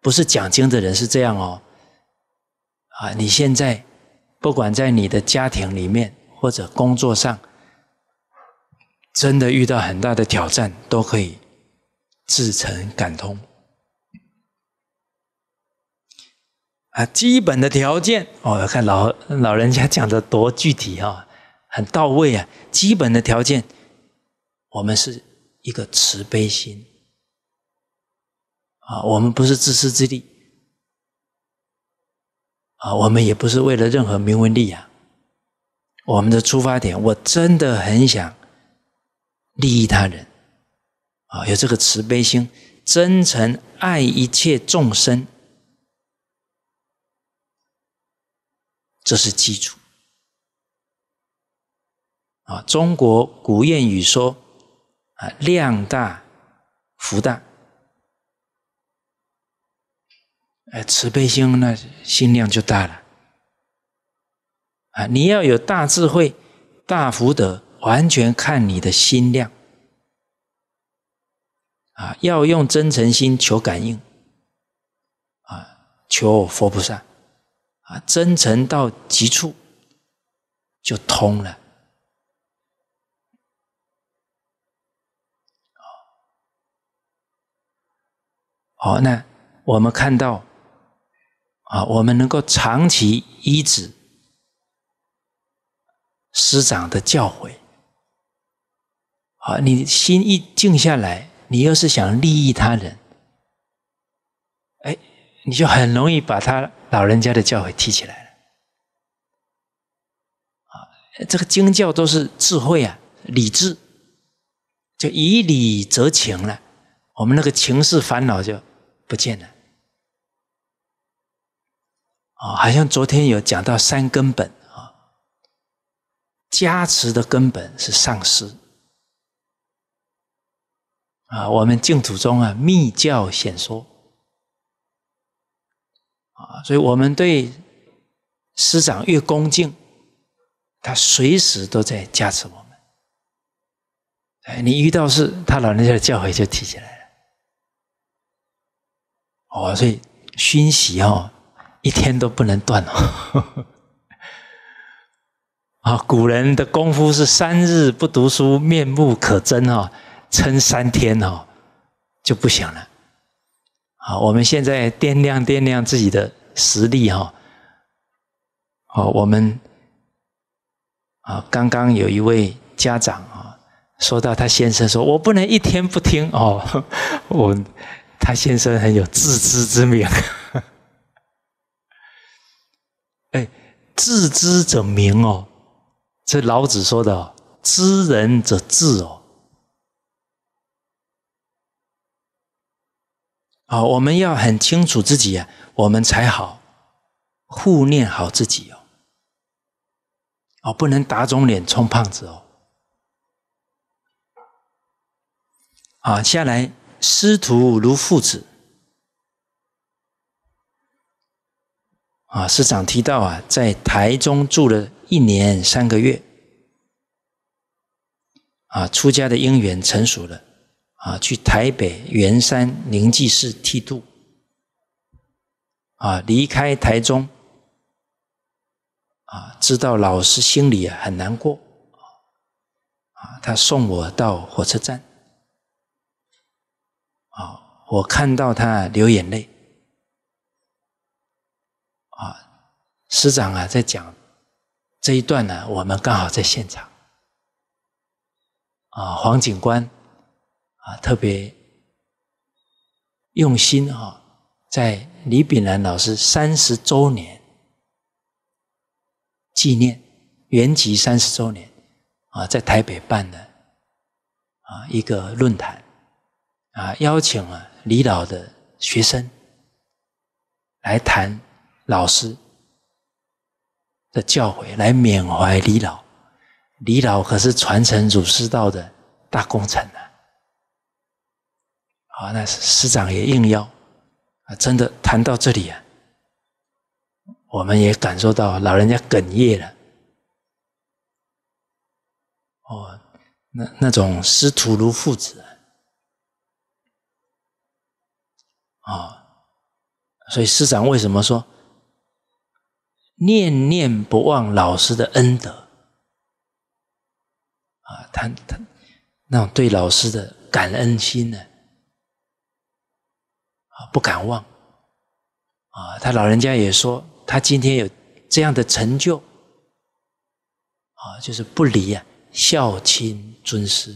不是讲经的人是这样哦。啊，你现在不管在你的家庭里面或者工作上，真的遇到很大的挑战，都可以自诚感通。啊，基本的条件哦，看老老人家讲的多具体啊，很到位啊。基本的条件，我们是一个慈悲心啊，我们不是自私自利啊，我们也不是为了任何名闻利养，我们的出发点，我真的很想利益他人啊，有这个慈悲心，真诚爱一切众生。这是基础啊！中国古谚语说：“啊，量大福大。”哎，慈悲心那心量就大了啊！你要有大智慧、大福德，完全看你的心量啊！要用真诚心求感应啊！求佛菩萨。啊，真诚到极处就通了。好，那我们看到啊，我们能够长期依止师长的教诲，啊，你心一静下来，你又是想利益他人，哎。你就很容易把他老人家的教诲提起来了。啊，这个经教都是智慧啊，理智，就以理则情了，我们那个情事烦恼就不见了。啊，好像昨天有讲到三根本啊，加持的根本是上师。啊，我们净土宗啊，密教显说。啊，所以我们对师长越恭敬，他随时都在加持我们。哎，你遇到事，他老人家的教诲就提起来了。哦，所以熏习哦，一天都不能断哦。啊，古人的功夫是三日不读书面目可憎哦，撑三天哦就不行了。啊，我们现在掂量掂量自己的实力哈。好，我们啊，刚刚有一位家长啊，说到他先生说：“我不能一天不听哦。”我他先生很有自知之明。哎，自知者明哦，这老子说的“知人者智”哦。啊，我们要很清楚自己呀，我们才好护念好自己哦。哦，不能打肿脸充胖子哦。啊，下来师徒如父子。啊，师长提到啊，在台中住了一年三个月。啊，出家的因缘成熟了。啊，去台北圆山宁济寺剃度，啊，离开台中，啊，知道老师心里啊很难过，啊，他送我到火车站，啊，我看到他流眼泪，啊，师长啊在讲这一段呢，我们刚好在现场，啊，黄警官。啊，特别用心哈，在李炳南老师三十周年纪念、原籍三十周年啊，在台北办的啊一个论坛啊，邀请了李老的学生来谈老师的教诲，来缅怀李老。李老可是传承儒释道的大功臣啊！啊，那师长也应邀，啊，真的谈到这里啊，我们也感受到老人家哽咽了。哦，那那种师徒如父子啊，啊，所以师长为什么说念念不忘老师的恩德啊？他他那种对老师的感恩心呢？不敢忘啊！他老人家也说，他今天有这样的成就啊，就是不离啊孝亲尊师。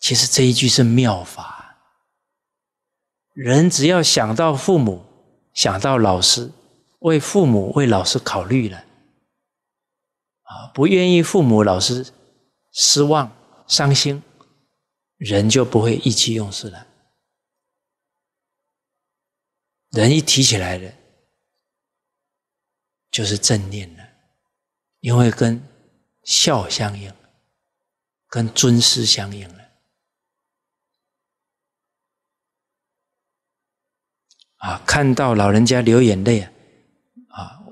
其实这一句是妙法，人只要想到父母，想到老师，为父母为老师考虑了啊，不愿意父母老师失望伤心，人就不会意气用事了。人一提起来了，就是正念了，因为跟孝相应，跟尊师相应了。啊，看到老人家流眼泪啊，啊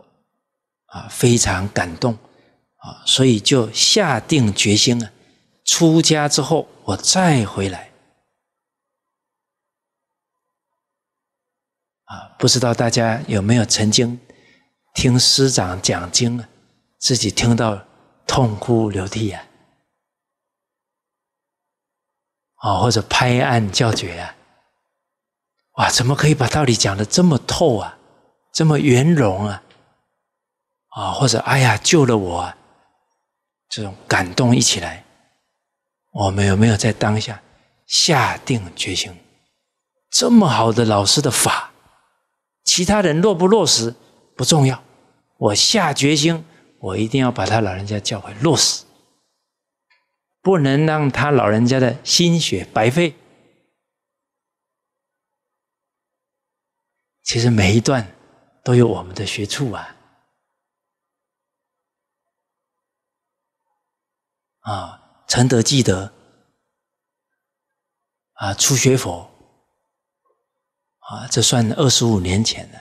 啊，非常感动啊，所以就下定决心啊，出家之后我再回来。不知道大家有没有曾经听师长讲经，自己听到痛哭流涕呀，啊，或者拍案叫绝呀，哇，怎么可以把道理讲得这么透啊，这么圆融啊，啊，或者哎呀，救了我啊，这种感动一起来，我们有没有在当下下定决心，这么好的老师的法？其他人落不落实不重要，我下决心，我一定要把他老人家教回落实，不能让他老人家的心血白费。其实每一段都有我们的学处啊，啊，承德积德，啊，初学佛。啊，这算二十五年前了。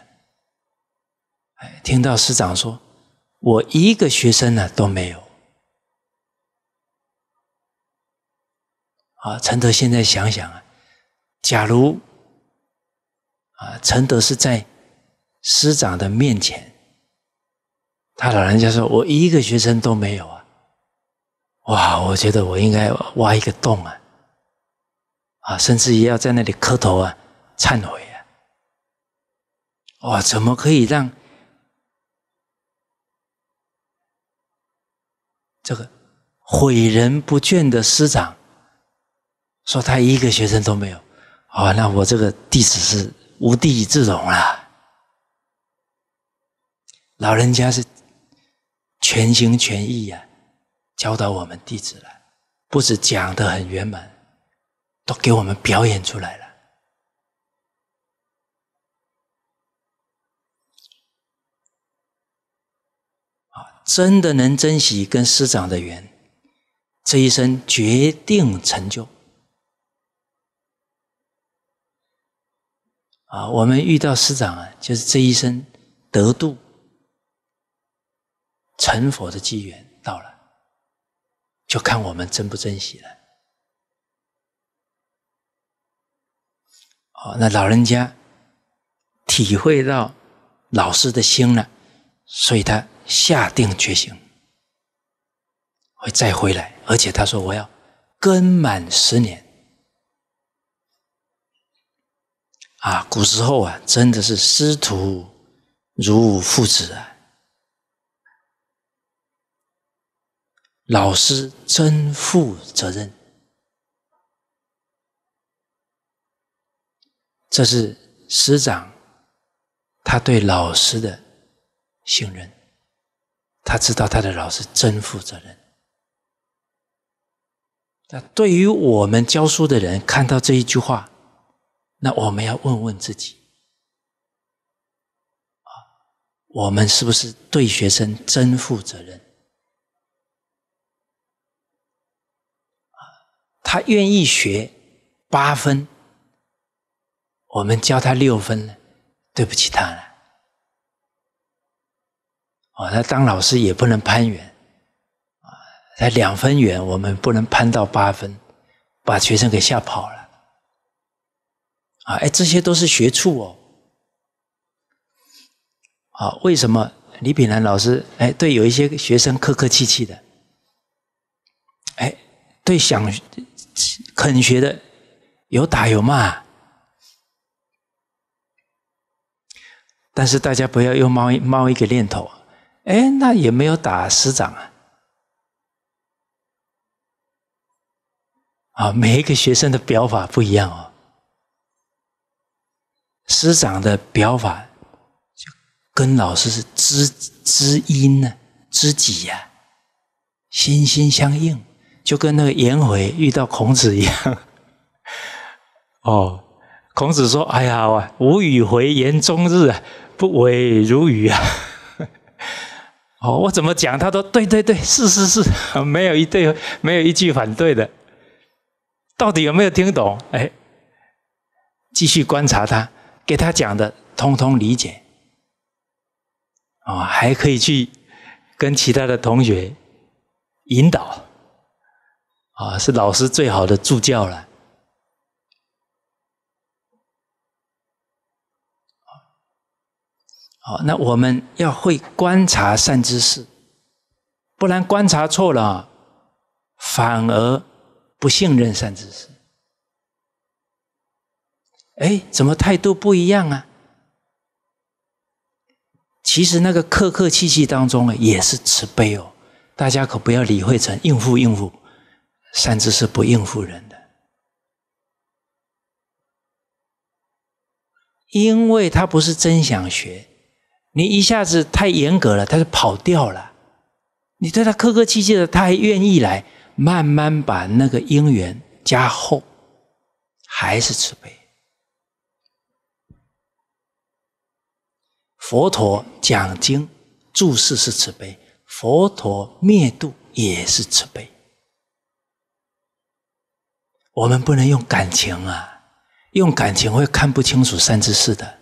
哎，听到师长说，我一个学生呢都没有。啊，陈德现在想想啊，假如啊，陈德是在师长的面前，他老人家说我一个学生都没有啊，哇，我觉得我应该挖一个洞啊，啊，甚至也要在那里磕头啊，忏悔。哇！怎么可以让这个毁人不倦的师长说他一个学生都没有？哦，那我这个弟子是无地自容啊！老人家是全心全意呀，教导我们弟子了，不止讲的很圆满，都给我们表演出来了。真的能珍惜跟师长的缘，这一生决定成就啊！我们遇到师长啊，就是这一生得度成佛的机缘到了，就看我们珍不珍惜了。哦，那老人家体会到老师的心了，所以他。下定决心会再回来，而且他说：“我要跟满十年。”啊，古时候啊，真的是师徒如父子啊，老师真负责任。这是师长他对老师的信任。他知道他的老师真负责任。那对于我们教书的人，看到这一句话，那我们要问问自己：啊，我们是不是对学生真负责任？啊，他愿意学八分，我们教他六分呢，对不起他了。啊，那当老师也不能攀援，啊，才两分远，我们不能攀到八分，把学生给吓跑了，啊，哎，这些都是学处哦，啊，为什么李炳南老师哎对有一些学生客客气气的，哎，对想肯学的有打有骂，但是大家不要用猫猫一个念头。哎，那也没有打师长啊！啊，每一个学生的表法不一样哦。师长的表法，就跟老师是知知音呢，知己呀，心心相印，就跟那个颜回遇到孔子一样。哦，孔子说：“哎呀，吾与回言终日，不为如与啊。” 哦，我怎么讲，他都对对对，是是是，没有一对，没有一句反对的。到底有没有听懂？哎，继续观察他，给他讲的通通理解。啊，还可以去跟其他的同学引导。啊，是老师最好的助教了。好，那我们要会观察善知识，不然观察错了，反而不信任善知识。哎，怎么态度不一样啊？其实那个客客气气当中啊，也是慈悲哦。大家可不要理会成应付应付，善知识不应付人的，因为他不是真想学。你一下子太严格了，他就跑掉了。你对他客客气气的，他还愿意来。慢慢把那个因缘加厚，还是慈悲。佛陀讲经、注释是慈悲，佛陀灭度也是慈悲。我们不能用感情啊，用感情会看不清楚三智四的。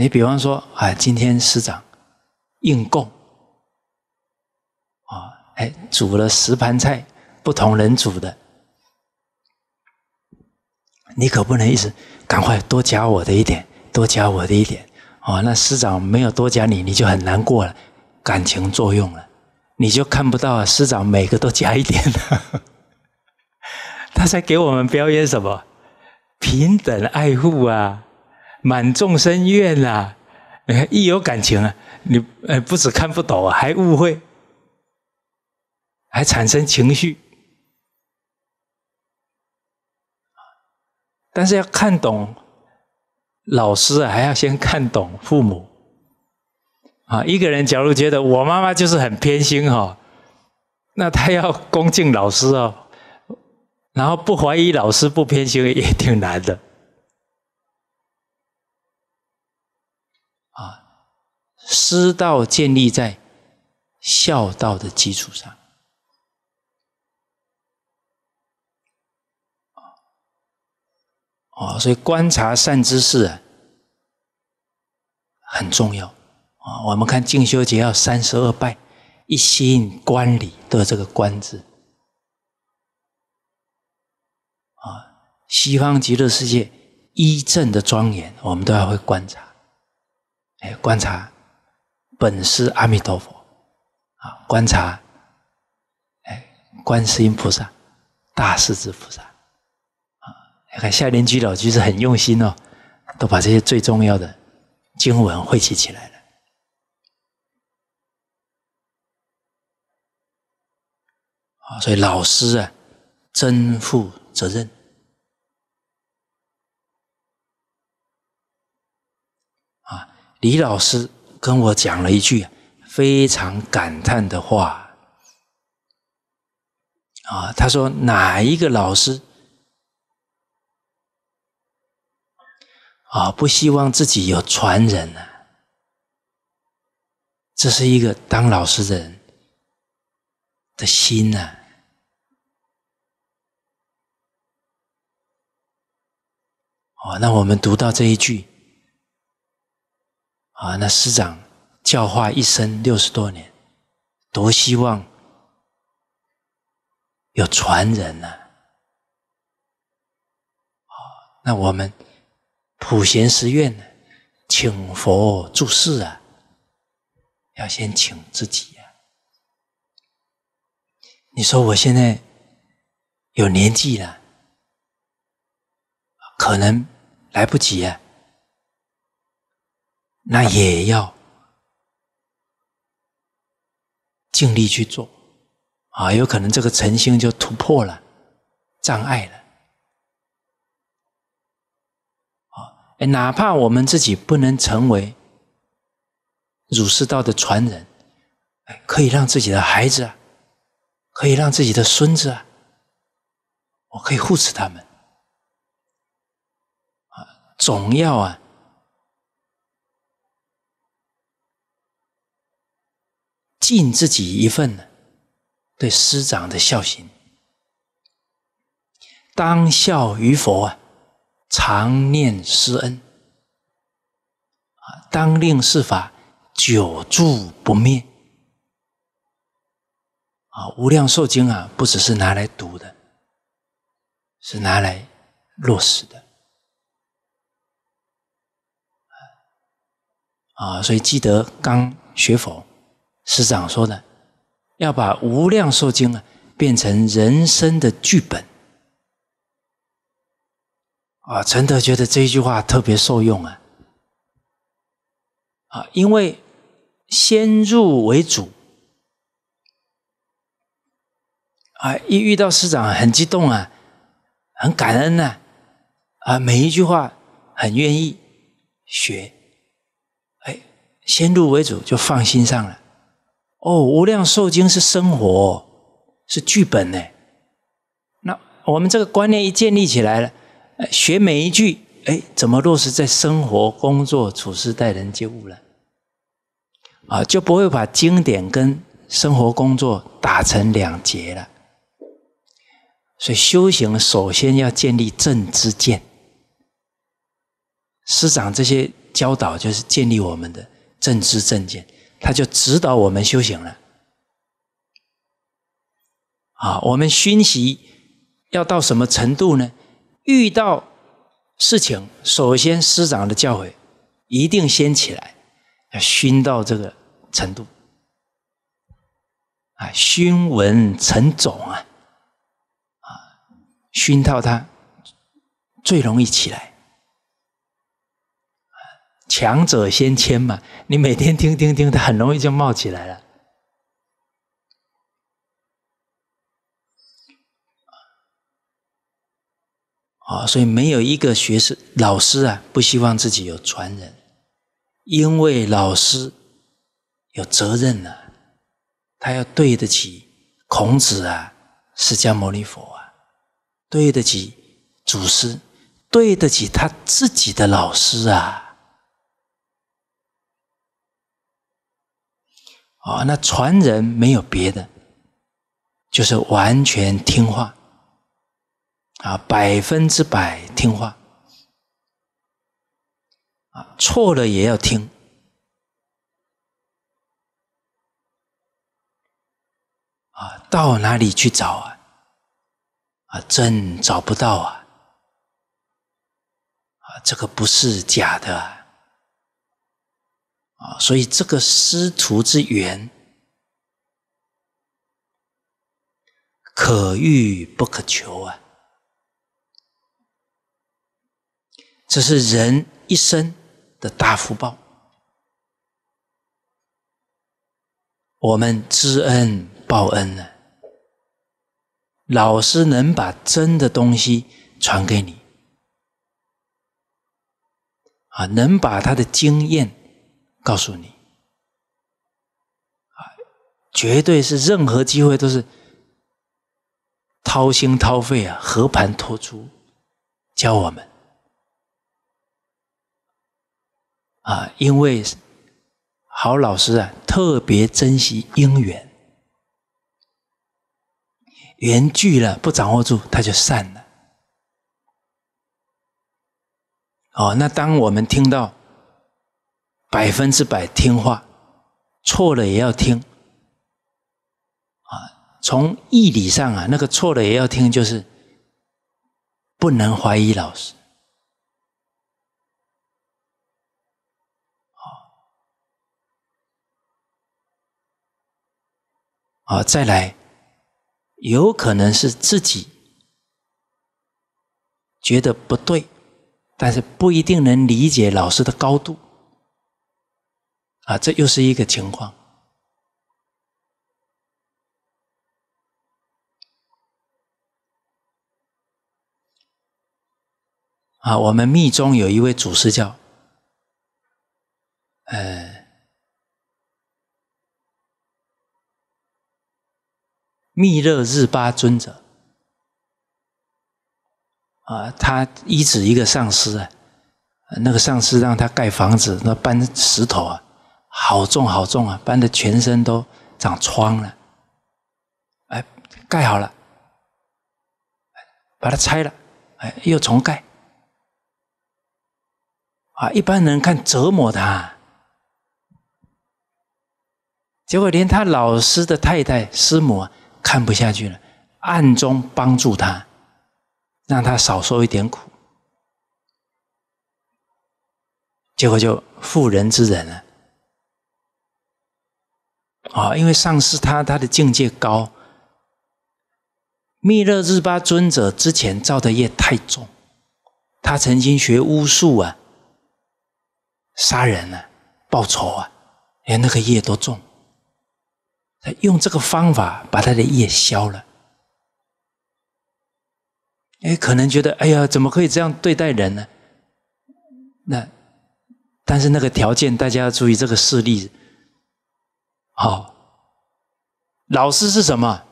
你比方说，啊，今天师长应供，啊，哎，煮了十盘菜，不同人煮的，你可不能一直赶快多加我的一点，多加我的一点，啊。那师长没有多加你，你就很难过了，感情作用了，你就看不到师长每个都加一点了，他在给我们表演什么平等爱护啊。满众生愿啊！一有感情啊，你呃不止看不懂，还误会，还产生情绪。但是要看懂老师，还要先看懂父母啊。一个人假如觉得我妈妈就是很偏心哈，那他要恭敬老师哦，然后不怀疑老师不偏心也挺难的。师道建立在孝道的基础上，哦，所以观察善知识啊很重要啊。我们看静修节要三十二拜，一心观礼都这个“观”字啊。西方极乐世界一正的庄严，我们都要会观察，哎，观察。本师阿弥陀佛，啊！观察，哎，观世音菩萨，大势至菩萨，啊！你看夏莲居老居士很用心哦，都把这些最重要的经文汇集起来了，啊！所以老师啊，真负责任，啊！李老师。跟我讲了一句非常感叹的话啊！他说：“哪一个老师啊，不希望自己有传人呢？”这是一个当老师的人的心呐。哦，那我们读到这一句。啊，那师长教化一生六十多年，多希望有传人呐！啊，那我们普贤寺院请佛住世啊，要先请自己啊。你说我现在有年纪了，可能来不及啊。那也要尽力去做啊！有可能这个诚星就突破了障碍了啊！哪怕我们自己不能成为儒释道的传人，可以让自己的孩子啊，可以让自己的孙子啊，我可以护持他们啊，总要啊。尽自己一份，对师长的孝心。当孝于佛，常念师恩啊。当令世法久住不灭啊。无量寿经啊，不只是拿来读的，是拿来落实的。啊，所以积德，刚学佛。师长说呢，要把《无量寿经》啊变成人生的剧本。啊，陈德觉得这一句话特别受用啊，啊，因为先入为主，啊，一遇到师长很激动啊，很感恩呢，啊，每一句话很愿意学，哎，先入为主就放心上了。哦，无量寿经是生活，是剧本呢。那我们这个观念一建立起来了，学每一句，哎，怎么落实在生活、工作、处事、待人接物了？啊，就不会把经典跟生活、工作打成两截了。所以修行首先要建立正知见。师长这些教导就是建立我们的正知正见。他就指导我们修行了，啊，我们熏习要到什么程度呢？遇到事情，首先师长的教诲一定先起来，熏到这个程度，啊，熏闻成种啊，啊，熏到它最容易起来。强者先签嘛，你每天听听听，他很容易就冒起来了。啊，所以没有一个学生老师啊，不希望自己有传人，因为老师有责任呢，他要对得起孔子啊、释迦牟尼佛啊，对得起祖师，对得起他自己的老师啊。啊，那传人没有别的，就是完全听话，啊，百分之百听话，啊，错了也要听，啊，到哪里去找啊？啊，真找不到啊，啊，这个不是假的。啊，所以这个师徒之缘可遇不可求啊，这是人一生的大福报。我们知恩报恩呢，老师能把真的东西传给你，啊，能把他的经验。告诉你，啊，绝对是任何机会都是掏心掏肺啊，和盘托出教我们啊，因为好老师啊，特别珍惜因缘缘聚了不掌握住，他就散了。哦，那当我们听到。百分之百听话，错了也要听，啊，从义理上啊，那个错了也要听，就是不能怀疑老师。好，啊，再来，有可能是自己觉得不对，但是不一定能理解老师的高度。啊，这又是一个情况。啊，我们密宗有一位祖师叫，呃，密勒日巴尊者。啊，他医治一个上师啊，那个上师让他盖房子，那搬石头啊。好重，好重啊！搬的全身都长疮了。哎，盖好了，把它拆了，哎，又重盖。啊，一般人看折磨他，结果连他老师的太太师母看不下去了，暗中帮助他，让他少受一点苦。结果就妇人之仁了。啊，因为上师他他的境界高，密勒日巴尊者之前造的业太重，他曾经学巫术啊，杀人啊，报仇啊，哎，那个业多重，他用这个方法把他的业消了。哎，可能觉得哎呀，怎么可以这样对待人呢？那，但是那个条件，大家要注意这个事例。好，老师是什么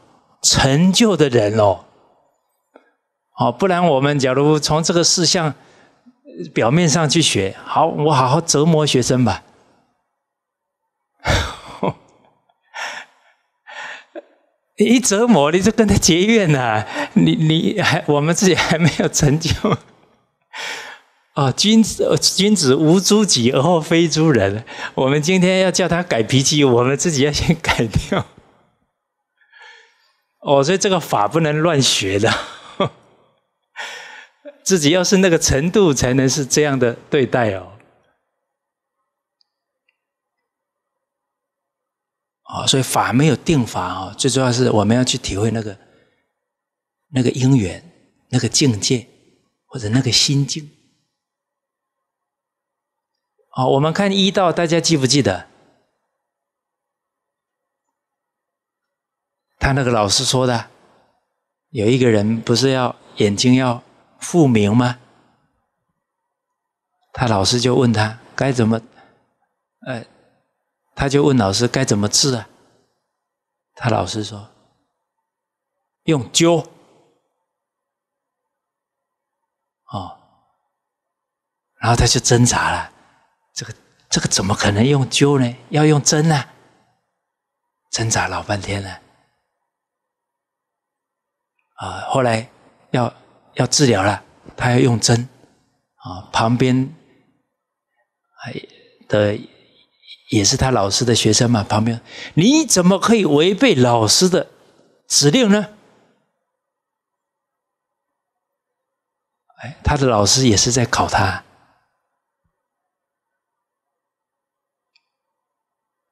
成就的人哦。好，不然我们假如从这个事项表面上去学，好，我好好折磨学生吧。一折磨，你就跟他结怨了。你你还我们自己还没有成就。啊，君子君子无诸己而后非诸人。我们今天要叫他改脾气，我们自己要先改掉。哦，所以这个法不能乱学的，自己要是那个程度，才能是这样的对待哦。哦，所以法没有定法哦，最重要是我们要去体会那个那个因缘、那个境界或者那个心境。好，我们看医道，大家记不记得？他那个老师说的，有一个人不是要眼睛要复明吗？他老师就问他该怎么，哎，他就问老师该怎么治啊？他老师说用灸哦，然后他就挣扎了。这个怎么可能用灸呢？要用针呢？挣扎老半天了，啊，后来要要治疗了，他要用针，啊，旁边还的也是他老师的学生嘛，旁边你怎么可以违背老师的指令呢？哎，他的老师也是在考他。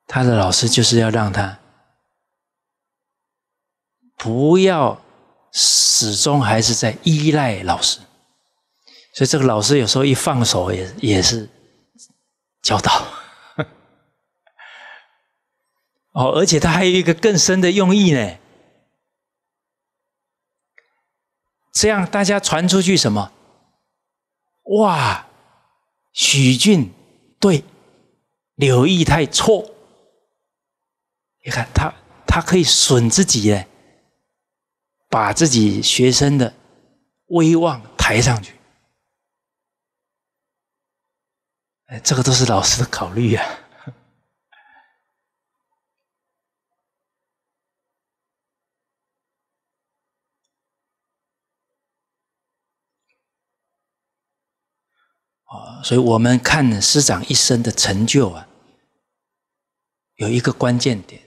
他的老师就是要让他不要始终还是在依赖老师，所以这个老师有时候一放手也也是教导。哦，而且他还有一个更深的用意呢。这样大家传出去什么？哇，许俊对，刘义太错。你看他，他可以损自己，把自己学生的威望抬上去。哎，这个都是老师的考虑呀。啊，所以，我们看师长一生的成就啊，有一个关键点。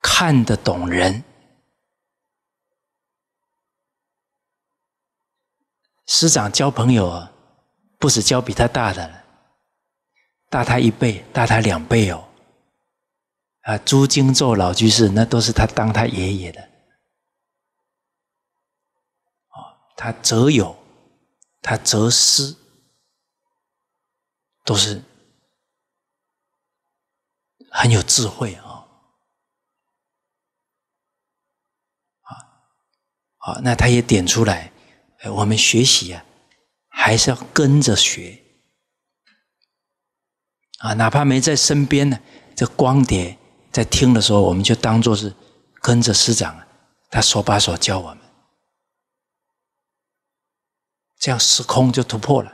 看得懂人，师长交朋友，不止交比他大的，大他一倍，大他两倍哦。啊，朱经咒老居士，那都是他当他爷爷的。他择友，他择师，都是很有智慧啊。那他也点出来，我们学习啊，还是要跟着学啊，哪怕没在身边呢，这光碟在听的时候，我们就当做是跟着师长，他手把手教我们，这样时空就突破了。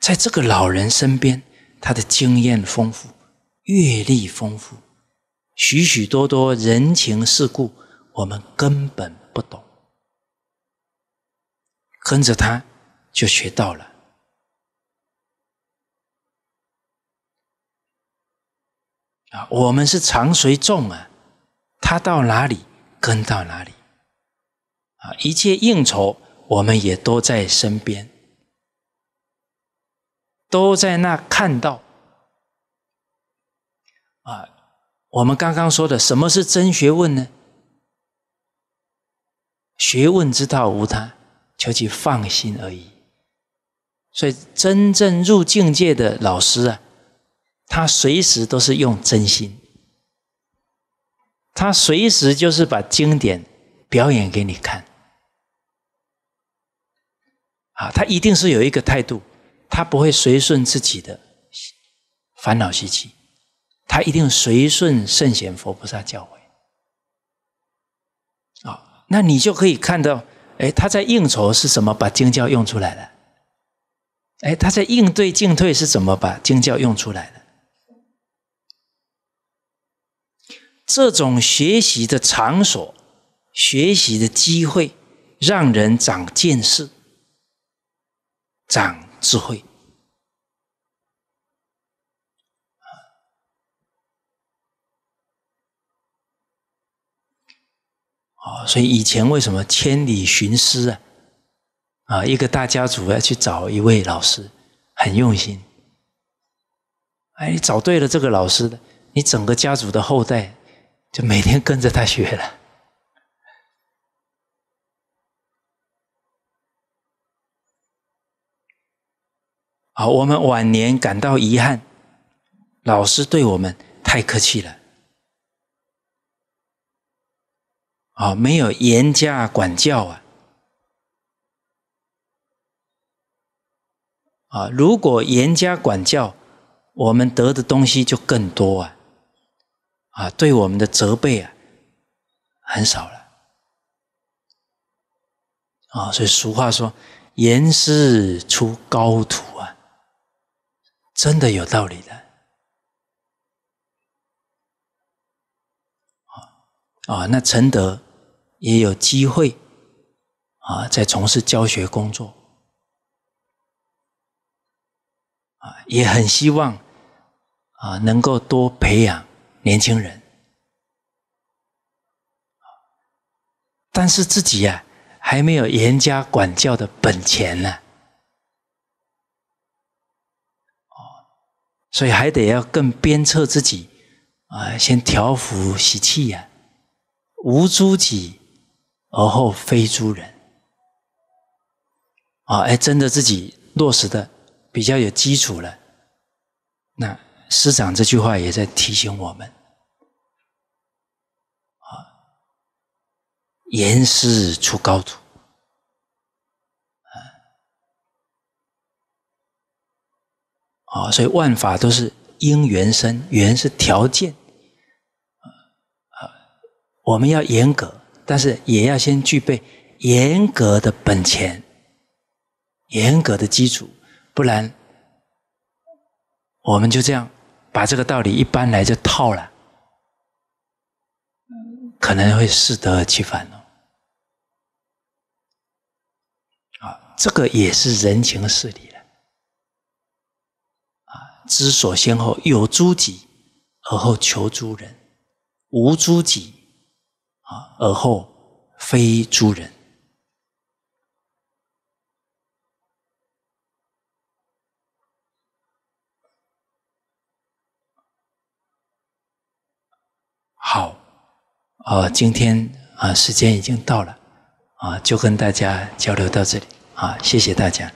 在这个老人身边，他的经验丰富，阅历丰富，许许多多人情世故，我们根本不懂。跟着他，就学到了啊！我们是常随众啊，他到哪里跟到哪里啊！一切应酬，我们也都在身边，都在那看到啊！我们刚刚说的，什么是真学问呢？学问之道，无他。求其放心而已，所以真正入境界的老师啊，他随时都是用真心，他随时就是把经典表演给你看，啊，他一定是有一个态度，他不会随顺自己的烦恼习气，他一定随顺圣贤、佛菩萨教诲，啊，那你就可以看到。哎，他在应酬是怎么把经教用出来的？哎，他在应对进退是怎么把经教用出来的？这种学习的场所、学习的机会，让人长见识、长智慧。啊，所以以前为什么千里寻师啊？啊，一个大家族要去找一位老师，很用心。哎，你找对了这个老师，你整个家族的后代就每天跟着他学了。好，我们晚年感到遗憾，老师对我们太客气了。啊，没有严加管教啊！啊，如果严加管教，我们得的东西就更多啊！啊，对我们的责备啊，很少了。啊，所以俗话说“严师出高徒”啊，真的有道理的。啊，那承德也有机会啊，在从事教学工作啊，也很希望啊，能够多培养年轻人。但是自己呀，还没有严加管教的本钱呢。哦，所以还得要更鞭策自己啊，先调服习气呀。无诸己而后非诸人，啊，哎，真的自己落实的比较有基础了。那师长这句话也在提醒我们：，啊，严师出高徒，啊，所以万法都是因缘生，缘是条件。我们要严格，但是也要先具备严格的本钱、严格的基础，不然我们就这样把这个道理一搬来就套了，可能会适得其反哦。啊，这个也是人情事理了。啊，知所先后，有诸己而后求诸人，无诸己。而后，非诸人。好，啊，今天啊，时间已经到了，啊，就跟大家交流到这里，啊，谢谢大家。